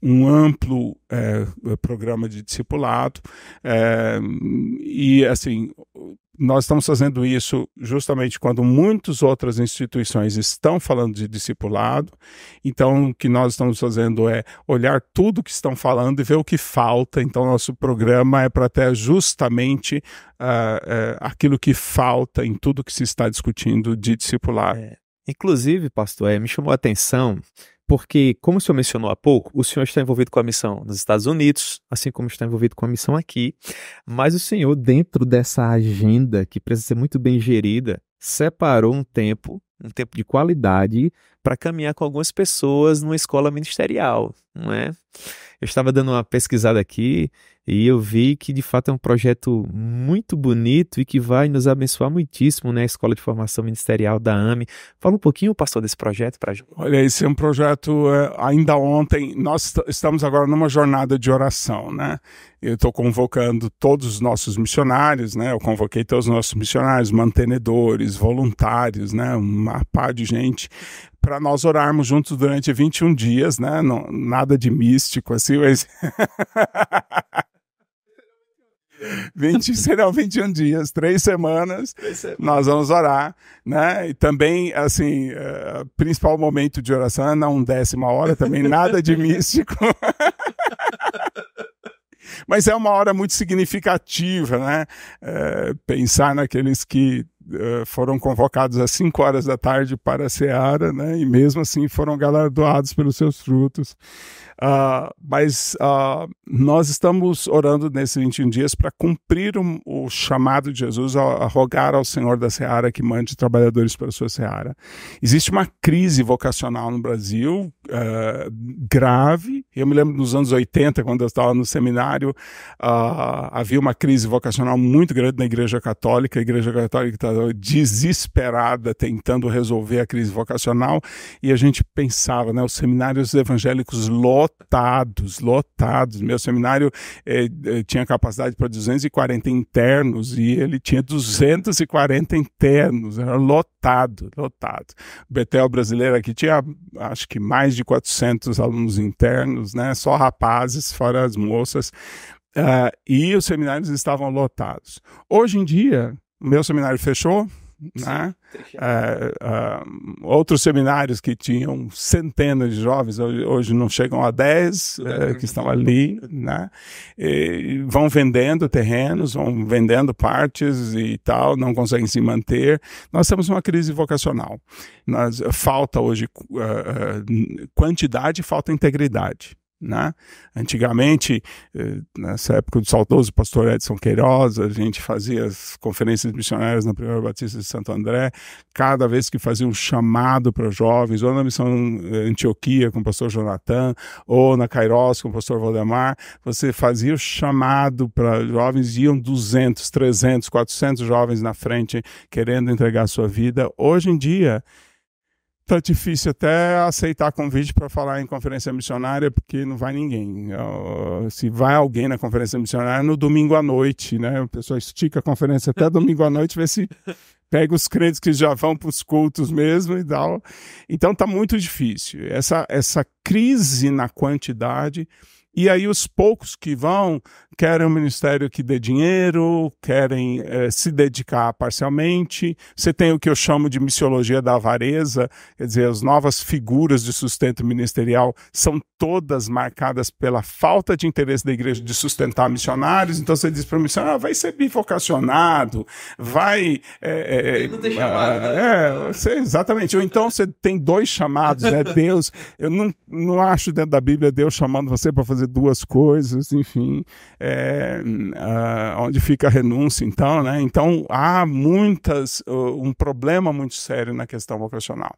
um amplo é, programa de discipulado é, e assim nós estamos fazendo isso justamente quando muitas outras instituições estão falando de discipulado. Então, o que nós estamos fazendo é olhar tudo que estão falando e ver o que falta. Então, nosso programa é para até justamente uh, uh, aquilo que falta em tudo que se está discutindo de discipulado. É. Inclusive, pastor, é, me chamou a atenção porque, como o senhor mencionou há pouco, o senhor está envolvido com a missão nos Estados Unidos, assim como está envolvido com a missão aqui, mas o senhor, dentro dessa agenda que precisa ser muito bem gerida, separou um tempo, um tempo de qualidade, para caminhar com algumas pessoas numa escola ministerial, não é? Eu estava dando uma pesquisada aqui e eu vi que de fato é um projeto muito bonito e que vai nos abençoar muitíssimo, né? A Escola de Formação Ministerial da AME. Fala um pouquinho, pastor, desse projeto para a gente. Olha, esse é um projeto, eh, ainda ontem, nós estamos agora numa jornada de oração, né? eu estou convocando todos os nossos missionários, né? Eu convoquei todos os nossos missionários, mantenedores, voluntários, né? Uma par de gente para nós orarmos juntos durante 21 dias, né? Não, nada de místico assim, mas 20, serão 21 dias, três semanas, nós vamos orar, né? E também, assim, uh, principal momento de oração é na décima hora, também nada de místico. Mas é uma hora muito significativa, né? É, pensar naqueles que é, foram convocados às 5 horas da tarde para a Seara, né? e mesmo assim foram galardoados pelos seus frutos. Uh, mas uh, nós estamos orando nesses 21 dias para cumprir um, o chamado de Jesus a, a, rogar ao Senhor da Seara que mande trabalhadores para a sua Seara. Existe uma crise vocacional no Brasil, Uh, grave. Eu me lembro dos anos 80, quando eu estava no seminário, uh, havia uma crise vocacional muito grande na Igreja Católica. A Igreja Católica estava desesperada tentando resolver a crise vocacional e a gente pensava, né, os seminários evangélicos lotados, lotados. Meu seminário eh, eh tinha capacidade para 240 internos e ele tinha 240 internos, era lotado, lotado. Betel brasileiro aqui tinha, acho que mais de de 400 alunos internos, né? Só rapazes, fora as moças. Uh, e os seminários estavam lotados. Hoje em dia, meu seminário fechou, né? É, é, outros seminários que tinham centenas de jovens, hoje, hoje não chegam a 10 é, que estão ali, né? E vão vendendo terrenos, vão vendendo partes e tal, não conseguem se manter. Nós temos uma crise vocacional. Nós, falta hoje uh, quantidade, falta integridade. Né? Antigamente, eh, nessa época do saudoso pastor Edson Queiroz, a gente fazia as conferências missionárias na Primeira Batista de Santo André. Cada vez que fazia um chamado para jovens, ou na missão Antioquia com o pastor Jonathan, ou na Cairoz com o pastor Valdemar, você fazia o chamado para jovens, iam 200, 300, 400 jovens na frente querendo entregar a sua vida. Hoje em dia, tá difícil até aceitar convite para falar em conferência missionária, porque não vai ninguém. Se vai alguém na conferência missionária, no domingo à noite, né? O pessoal estica a conferência até domingo à noite, vê se pega os crentes que já vão para os cultos mesmo e tal. Então tá muito difícil. Essa, essa crise na quantidade e aí os poucos que vão querem um ministério que dê dinheiro, querem eh, se dedicar parcialmente. Você tem o que eu chamo de missiologia da avareza, quer dizer, as novas figuras de sustento ministerial são todas marcadas pela falta de interesse da igreja de sustentar missionários. Então você diz para o missionário, ah, vai ser bifocacionado, vai... É, é, não tem chamado. Né? Ah, é você, exatamente. Ou então você tem dois chamados, né? Deus, eu não, não acho dentro da Bíblia Deus chamando você para fazer fazer duas coisas, enfim, é, onde fica a renúncia, então, né? Então há muitas, um problema muito sério na questão vocacional.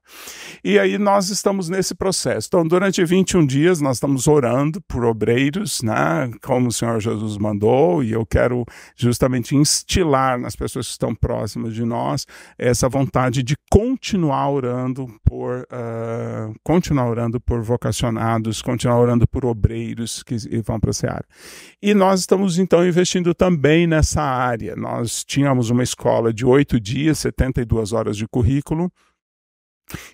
E aí nós estamos nesse processo. Então, durante 21 dias nós estamos orando por obreiros, né? Como o Senhor Jesus mandou, e eu quero justamente instilar nas pessoas que estão próximas de nós essa vontade de continuar orando por uh, continuar orando por vocacionados, continuar orando por obreiros, que vão para a Seara. E nós estamos, então, investindo também nessa área. Nós tínhamos uma escola de oito dias, 72 horas de currículo,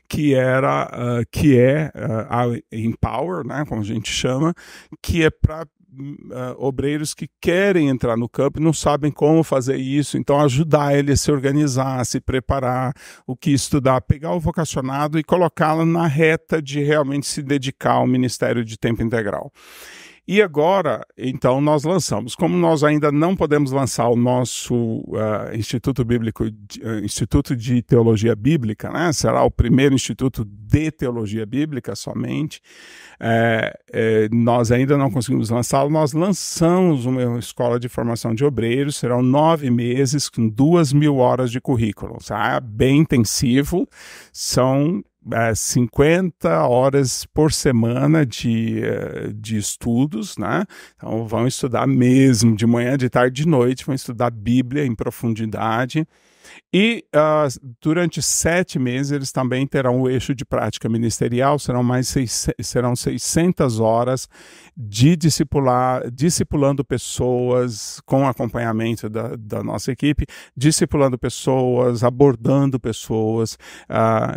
que era uh, que é uh, a Empower, né, como a gente chama, que é para uh, obreiros que querem entrar no campo e não sabem como fazer isso, então ajudar ele a se organizar, a se preparar, o que estudar, pegar o vocacionado e colocá-lo na reta de realmente se dedicar ao ministério de tempo integral. E agora, então, nós lançamos. Como nós ainda não podemos lançar o nosso uh, Instituto Bíblico, uh, Instituto de Teologia Bíblica, né? será o primeiro instituto de teologia bíblica somente, é, é, nós ainda não conseguimos lançá-lo. Nós lançamos uma escola de formação de obreiros, serão nove meses com duas mil horas de currículo, tá? bem intensivo. São é, uh, 50 horas por semana de, eh, de estudos, né? Então vão estudar mesmo, de manhã, de tarde, de noite, vão estudar Bíblia em profundidade. E uh, durante sete meses eles também terão o eixo de prática ministerial, serão mais seis, serão 600 horas de discipular, discipulando pessoas com acompanhamento da, da nossa equipe, discipulando pessoas, abordando pessoas.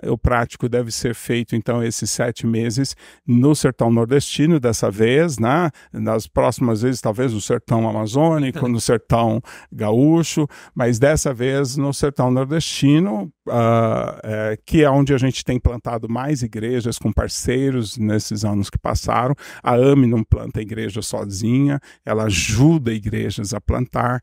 Uh, o prático deve ser feito, então, esses sete meses no sertão nordestino, dessa vez, né? nas próximas vezes, talvez no sertão amazônico, no sertão gaúcho, mas dessa vez no sertão nordestino, Uh, é, que é onde a gente tem plantado mais igrejas com parceiros nesses anos que passaram. A AME não planta igreja sozinha, ela ajuda igrejas a plantar.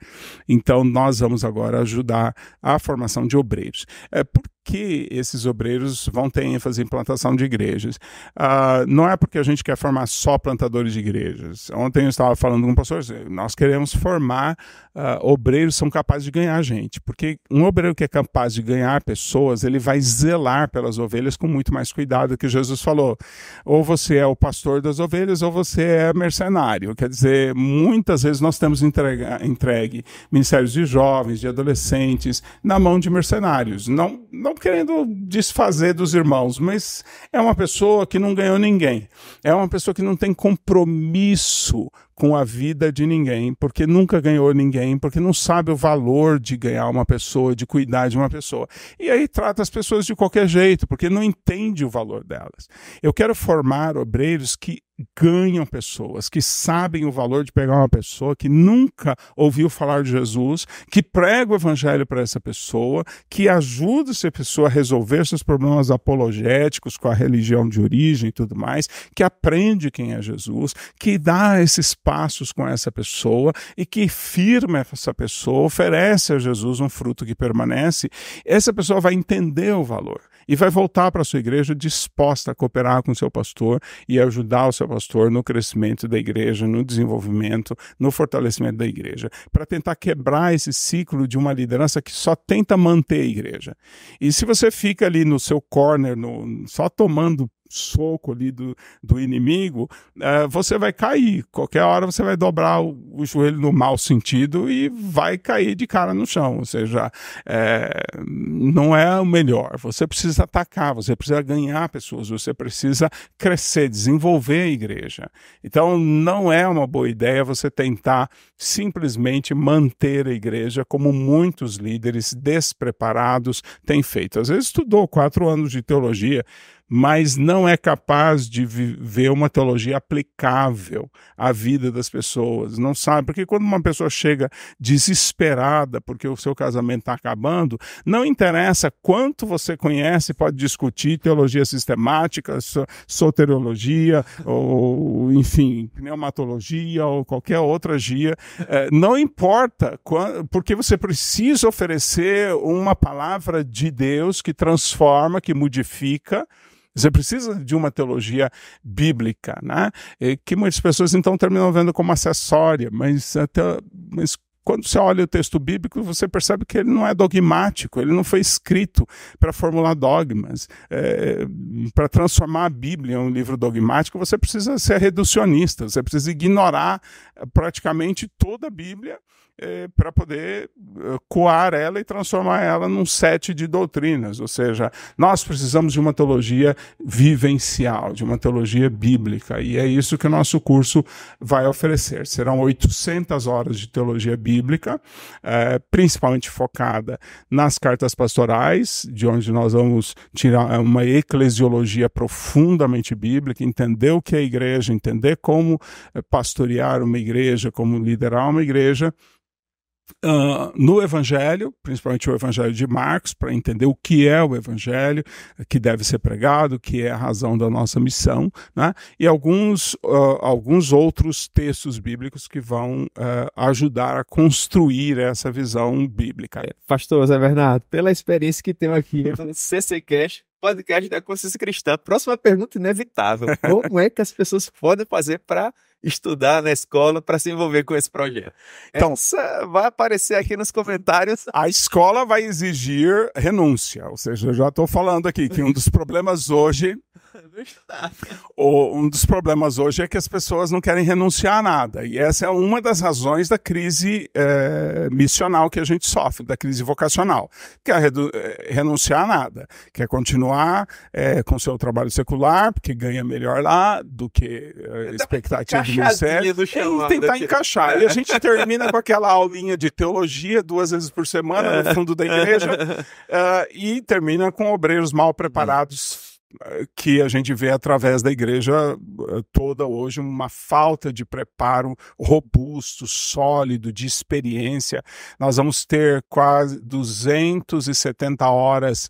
Então, nós vamos agora ajudar a formação de obreiros. É, por que esses obreiros vão ter ênfase em plantação de igrejas. Uh, não é porque a gente quer formar só plantadores de igrejas. Ontem eu estava falando com um pastor, nós queremos formar uh, obreiros que são capazes de ganhar gente, porque um obreiro que é capaz de ganhar pessoas, ele vai zelar pelas ovelhas com muito mais cuidado que Jesus falou. Ou você é o pastor das ovelhas ou você é mercenário. Quer dizer, muitas vezes nós temos entregue, entregue ministérios de jovens, de adolescentes, na mão de mercenários. Não, não querendo desfazer dos irmãos, mas é uma pessoa que não ganhou ninguém. É uma pessoa que não tem compromisso com a vida de ninguém, porque nunca ganhou ninguém, porque não sabe o valor de ganhar uma pessoa, de cuidar de uma pessoa. E aí trata as pessoas de qualquer jeito, porque não entende o valor delas. Eu quero formar obreiros que ganham pessoas, que sabem o valor de pegar uma pessoa que nunca ouviu falar de Jesus, que prega o evangelho para essa pessoa, que ajuda essa pessoa a resolver seus problemas apologéticos com a religião de origem e tudo mais, que aprende quem é Jesus, que dá esse espaço passos com essa pessoa e que firma essa pessoa, oferece a Jesus um fruto que permanece, essa pessoa vai entender o valor e vai voltar para a sua igreja disposta a cooperar com o seu pastor e ajudar o seu pastor no crescimento da igreja, no desenvolvimento, no fortalecimento da igreja, para tentar quebrar esse ciclo de uma liderança que só tenta manter a igreja. E se você fica ali no seu corner, no, só tomando soco ali do, do inimigo, é, você vai cair. Qualquer hora você vai dobrar o, o, joelho no mau sentido e vai cair de cara no chão. Ou seja, é, não é o melhor. Você precisa atacar, você precisa ganhar pessoas, você precisa crescer, desenvolver a igreja. Então, não é uma boa ideia você tentar simplesmente manter a igreja como muitos líderes despreparados têm feito. Às vezes, estudou quatro anos de teologia mas não é capaz de viver uma teologia aplicável à vida das pessoas. Não sabe, porque quando uma pessoa chega desesperada porque o seu casamento está acabando, não interessa quanto você conhece, pode discutir teologia sistemática, soteriologia, ou enfim, pneumatologia ou qualquer outra gia, é, não importa, porque você precisa oferecer uma palavra de Deus que transforma, que modifica, você precisa de uma teologia bíblica, né? E que muitas pessoas então terminam vendo como acessória, mas até mas quando você olha o texto bíblico, você percebe que ele não é dogmático, ele não foi escrito para formular dogmas. É, para transformar a Bíblia em um livro dogmático, você precisa ser reducionista, você precisa ignorar eh, praticamente toda a Bíblia é, para poder eh, coar ela e transformar ela num set de doutrinas, ou seja, nós precisamos de uma teologia vivencial, de uma teologia bíblica, e é isso que o nosso curso vai oferecer. Serão 800 horas de teologia bíblica, eh, principalmente focada nas cartas pastorais, de onde nós vamos tirar uma eclesiologia profundamente bíblica, entender o que é igreja, entender como eh, pastorear uma igreja, como liderar uma igreja, Uh, no Evangelho, principalmente o Evangelho de Marcos, para entender o que é o Evangelho, que deve ser pregado, que é a razão da nossa missão, né? e alguns, uh, alguns outros textos bíblicos que vão uh, ajudar a construir essa visão bíblica. É, pastor Zé Bernardo, pela experiência que tenho aqui no CC podcast da consciência cristã, próxima pergunta inevitável: como é que as pessoas podem fazer para estudar na escola para se envolver com esse projeto. Então, Essa vai aparecer aqui nos comentários. A escola vai exigir renúncia, ou seja, eu já estou falando aqui que um dos problemas hoje ou um dos problemas hoje é que as pessoas não querem renunciar a nada. E essa é uma das razões da crise é, missional que a gente sofre, da crise vocacional. Quer é renunciar a nada, quer continuar é, com seu trabalho secular, porque ganha melhor lá do que a então, expectativa encaixadinho é Tentar aqui. encaixar. E a gente termina com aquela aulinha de teologia duas vezes por semana no é. fundo da igreja uh, e termina com obreiros mal preparados eh, que a gente vê através da igreja eh, toda hoje uma falta de preparo robusto, sólido, de experiência. Nós vamos ter quase 270 horas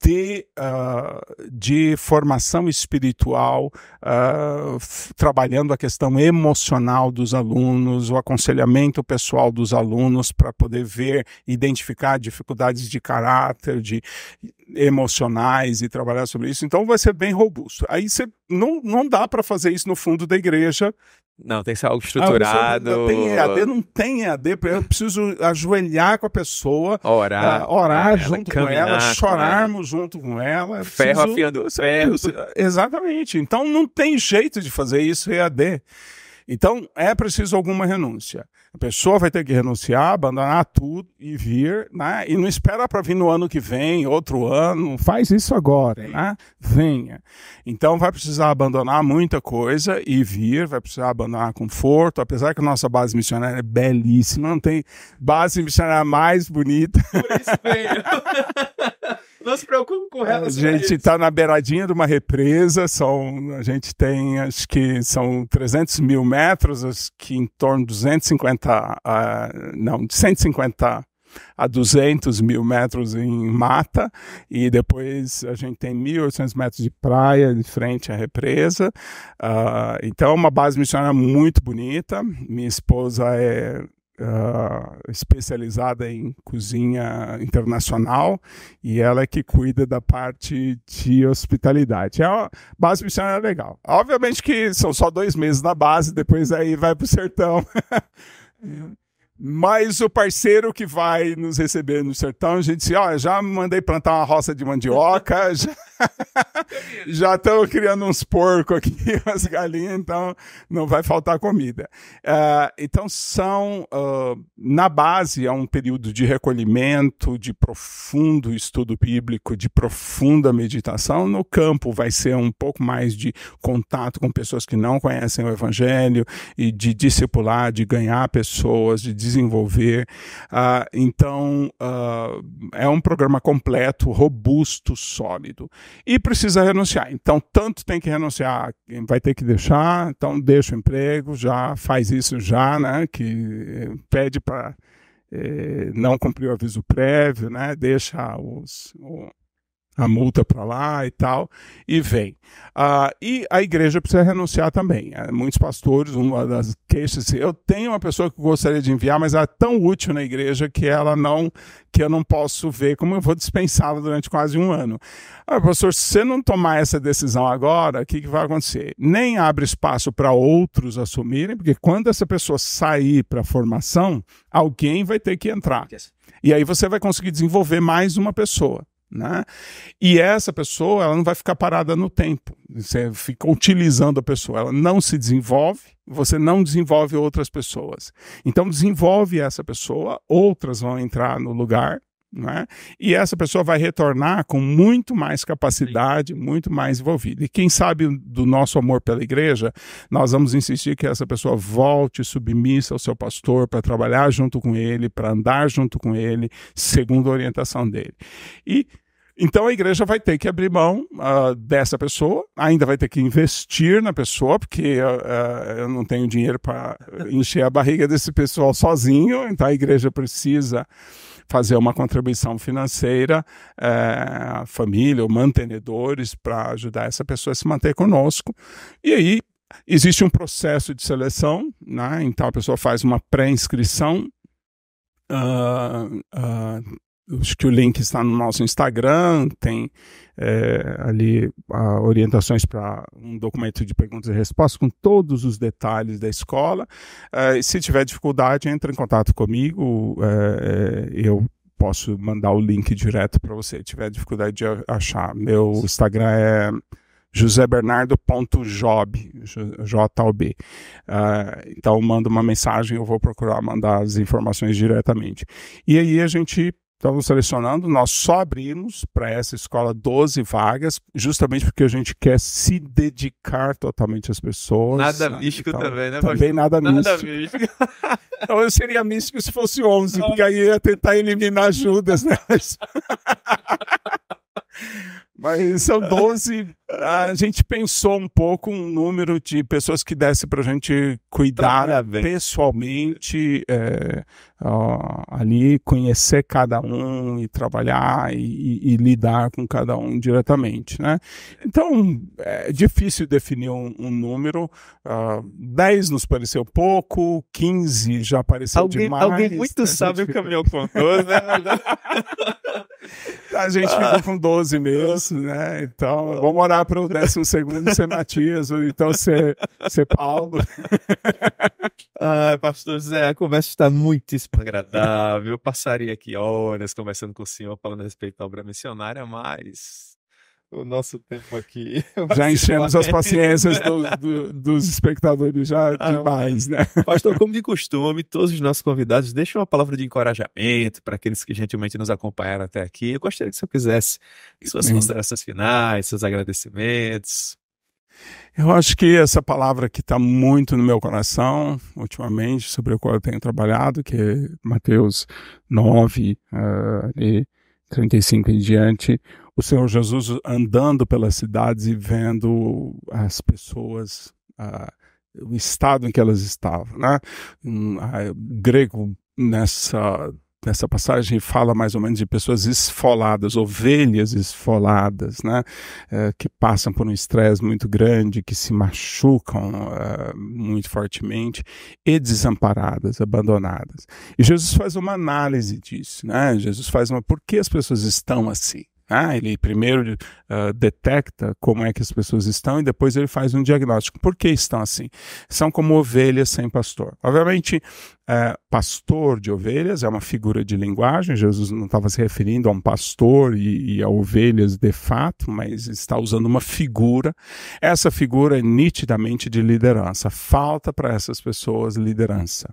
de, uh, de formação espiritual, uh, trabalhando a questão emocional dos alunos, o aconselhamento pessoal dos alunos para poder ver, identificar dificuldades de caráter, de emocionais e trabalhar sobre isso. Então vai ser bem robusto. Aí você não, não dá para fazer isso no fundo da igreja, não, tem que ser algo ah, estruturado. Ah, tem EAD, não tem EAD. Eu preciso ajoelhar com a pessoa. Orar. Uh, orar junto com ela, chorarmos com ela. junto com ela. Ferro preciso... afiando os ferros. Exatamente. Então não tem jeito de fazer isso EAD. Então, é preciso alguma renúncia. A pessoa vai ter que renunciar, abandonar tudo e vir, né? E não espera para vir no ano que vem, outro ano, faz isso agora, né? Venha. Então, vai precisar abandonar muita coisa e vir, vai precisar abandonar conforto, apesar que a nossa base missionária é belíssima, não tem base missionária mais bonita. Por isso veio. Não se preocupe com relação A gente está na beiradinha de uma represa, são, a gente tem, acho que são 300 mil metros, acho que em torno de 250, uh, ah, não, de 150 a 200 mil metros em mata, e depois a gente tem 1.800 metros de praia de frente à represa. Uh, então é uma base missionária muito bonita. Minha esposa é uh, especializada em cozinha internacional e ela é que cuida da parte de hospitalidade. É uma base missionária é legal. Obviamente que são só dois meses na base, depois aí vai para o sertão. É. Mas o parceiro que vai nos receber no sertão, a gente disse, ó, já mandei plantar uma roça de mandioca, já estão criando uns porcos aqui, umas galinhas, então não vai faltar comida. Ah, então são, uh, na base, é um período de recolhimento, de profundo estudo bíblico, de profunda meditação. No campo vai ser um pouco mais de contato com pessoas que não conhecem o evangelho e de discipular, de ganhar pessoas, de desenvolver. Ah, então, ah, é um programa completo, robusto, sólido. E precisa renunciar. Então, tanto tem que renunciar, vai ter que deixar, então deixa o emprego, já faz isso já, né? Que eh, pede para eh, não cumpriu o aviso prévio, né? Deixa os, a multa para lá e tal, e vem. Uh, e a igreja precisa renunciar também. Ah, muitos pastores, uma das queixas, eu tenho uma pessoa que eu gostaria de enviar, mas ela é tão útil na igreja que ela não, que eu não posso ver como eu vou dispensá-la durante quase um ano. Ah, pastor, se você não tomar essa decisão agora, o que, que vai acontecer? Nem abre espaço para outros assumirem, porque quando essa pessoa sair para a formação, alguém vai ter que entrar. Yes. E aí você vai conseguir desenvolver mais uma pessoa. Né? E essa pessoa ela não vai ficar parada no tempo. Você fica utilizando a pessoa, ela não se desenvolve, você não desenvolve outras pessoas. Então desenvolve essa pessoa, outras vão entrar no lugar, né? E essa pessoa vai retornar com muito mais capacidade, muito mais envolvida. E quem sabe do nosso amor pela igreja, nós vamos insistir que essa pessoa volte submissa ao seu pastor para trabalhar junto com ele, para andar junto com ele, segundo a orientação dele. E então a igreja vai ter que abrir mão uh, dessa pessoa, ainda vai ter que investir na pessoa, porque uh, eu não tenho dinheiro para encher a barriga desse pessoal sozinho, então a igreja precisa fazer uma contribuição financeira, uh, família ou mantenedores, para ajudar essa pessoa a se manter conosco. E aí existe um processo de seleção, né? então a pessoa faz uma pré-inscrição Uh, uh, acho que o link está no nosso Instagram, tem é, ali a, orientações para um documento de perguntas e respostas com todos os detalhes da escola. É, se tiver dificuldade, entre em contato comigo, é, é eu posso mandar o link direto para você. Se tiver dificuldade de achar, meu Instagram é josebernardo.job, J-O-B. Uh, então, manda uma mensagem, eu vou procurar mandar as informações diretamente. E aí a gente Estamos selecionando, nós só abrimos para essa escola 12 vagas, justamente porque a gente quer se dedicar totalmente às pessoas. Nada né? místico então, também, né? Também nada, nada místico. místico. então eu seria místico se fosse 11, porque aí ia tentar eliminar Judas, né? Mas são 12. A gente pensou um pouco um número de pessoas que desse para a gente cuidar pessoalmente, é, ó, ali conhecer cada um e trabalhar e, e, e, lidar com cada um diretamente, né? Então, é difícil definir um, um número. Uh, ah, 10 nos pareceu pouco, 15 já pareceu alguém, demais. Alguém muito sábio gente... caminhou com 12, né? a gente ficou com 12 mesmo né? Então, vou morar para o décimo segundo ser Matias, ou então ser, ser Paulo. ah, pastor Zé, a conversa está muitíssimo agradável. Eu passaria aqui horas conversando com o senhor, falando a respeito da obra missionária, mas o nosso tempo aqui. Já enchemos as paciências do, do, dos espectadores já ah, demais, né? Pastor, como de costume, todos os nossos convidados deixam uma palavra de encorajamento para aqueles que gentilmente nos acompanharam até aqui. Eu gostaria que você fizesse suas Sim. considerações finais, seus agradecimentos. Eu acho que essa palavra que está muito no meu coração ultimamente, sobre a qual eu tenho trabalhado, que é Mateus 9, uh, ah, e 35 em diante, o Senhor Jesus andando pelas cidades e vendo as pessoas, o estado em que elas estavam. Né? Um, grego, nessa, nessa passagem, fala mais ou menos de pessoas esfoladas, ovelhas esfoladas, né? É, que passam por um estresse muito grande, que se machucam é, muito fortemente e desamparadas, abandonadas. E Jesus faz uma análise disso. Né? Jesus faz uma. Por que as pessoas estão assim? Ah, ele primeiro uh, detecta como é que as pessoas estão e depois ele faz um diagnóstico. Por que estão assim? São como ovelhas sem pastor. Obviamente, uh, pastor de ovelhas é uma figura de linguagem. Jesus não estava se referindo a um pastor e, e a ovelhas de fato, mas está usando uma figura. Essa figura é nitidamente de liderança. Falta para essas pessoas liderança.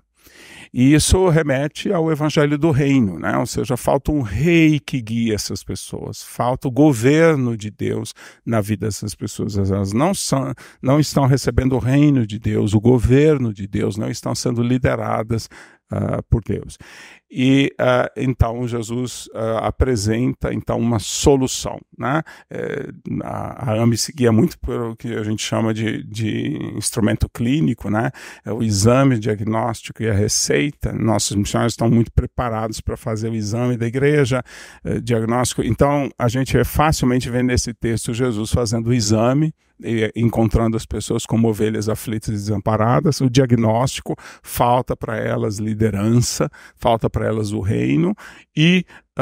E isso remete ao evangelho do reino, né? ou seja, falta um rei que guia essas pessoas, falta o governo de Deus na vida dessas pessoas. Elas não, são, não estão recebendo o reino de Deus, o governo de Deus, não estão sendo lideradas uh, por Deus. E uh, então Jesus uh, apresenta então uma solução. Né? É, a, a AMI seguia muito pelo que a gente chama de, de instrumento clínico, né? É o exame diagnóstico e a receita. Nossos missionários estão muito preparados para fazer o exame da igreja, eh, diagnóstico. Então a gente é facilmente vê nesse texto Jesus fazendo o exame eh, encontrando as pessoas como ovelhas aflitas e desamparadas, o diagnóstico, falta para elas liderança, falta para para elas o reino e uh,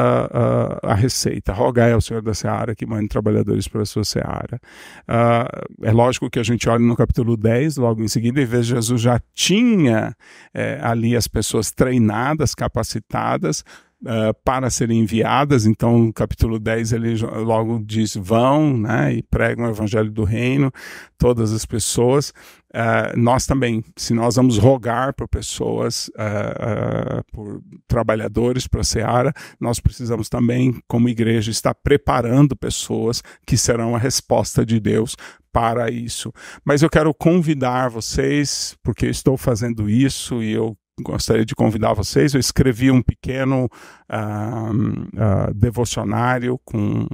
uh, a receita. Rogai ao Senhor da Seara que mande trabalhadores para a sua Seara. Uh, é lógico que a gente olha no capítulo 10, logo em seguida, e vê Jesus já tinha eh, ali as pessoas treinadas, capacitadas uh, para serem enviadas. Então, no capítulo 10, ele logo diz: vão né, e pregam o evangelho do reino, todas as pessoas. Uh, nós também, se nós vamos rogar por pessoas, uh, por trabalhadores para a seara, nós precisamos também, como igreja, estar preparando pessoas que serão a resposta de Deus para isso. Mas eu quero convidar vocês, porque estou fazendo isso e eu gostaria de convidar vocês. Eu escrevi um pequeno uh, uh, devocionário com uh,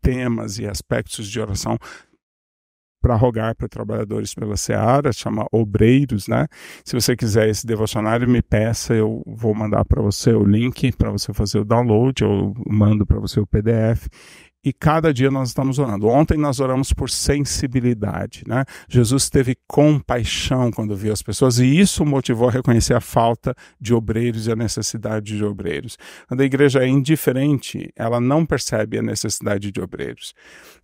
temas e aspectos de oração para rogar para trabalhadores pela Seara, chama Obreiros, né? Se você quiser esse devocionário, me peça, eu vou mandar para você o link para você fazer o download, eu mando para você o PDF e cada dia nós estamos orando. Ontem nós oramos por sensibilidade, né? Jesus teve compaixão quando viu as pessoas e isso motivou a reconhecer a falta de obreiros e a necessidade de obreiros. Quando a igreja é indiferente, ela não percebe a necessidade de obreiros.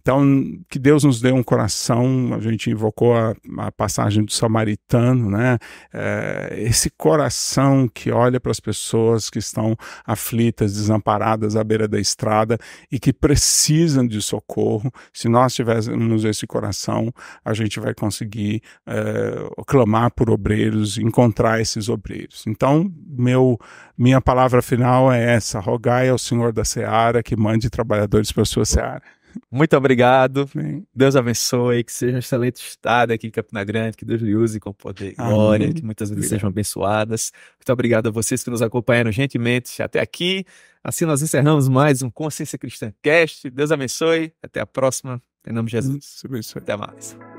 Então, que Deus nos dê um coração, a gente invocou a, a passagem do samaritano, né? É, esse coração que olha para as pessoas que estão aflitas, desamparadas à beira da estrada e que precisa precisam de socorro. Se nós tivermos esse coração, a gente vai conseguir eh, clamar por obreiros, encontrar esses obreiros. Então, meu, minha palavra final é essa: rogai ao Senhor da Seara que mande trabalhadores para a sua seara. Muito obrigado. Deus abençoe, que seja um excelente estado aqui em Campina Grande, que Deus lhe use com poder e glória, Amém. que muitas vezes sejam abençoadas. Muito obrigado a vocês que nos acompanharam gentilmente até aqui. Assim nós encerramos mais um Consciência Cristã Cast. Deus abençoe. Até a próxima. Em nome de Jesus. Deus abençoe. Até mais.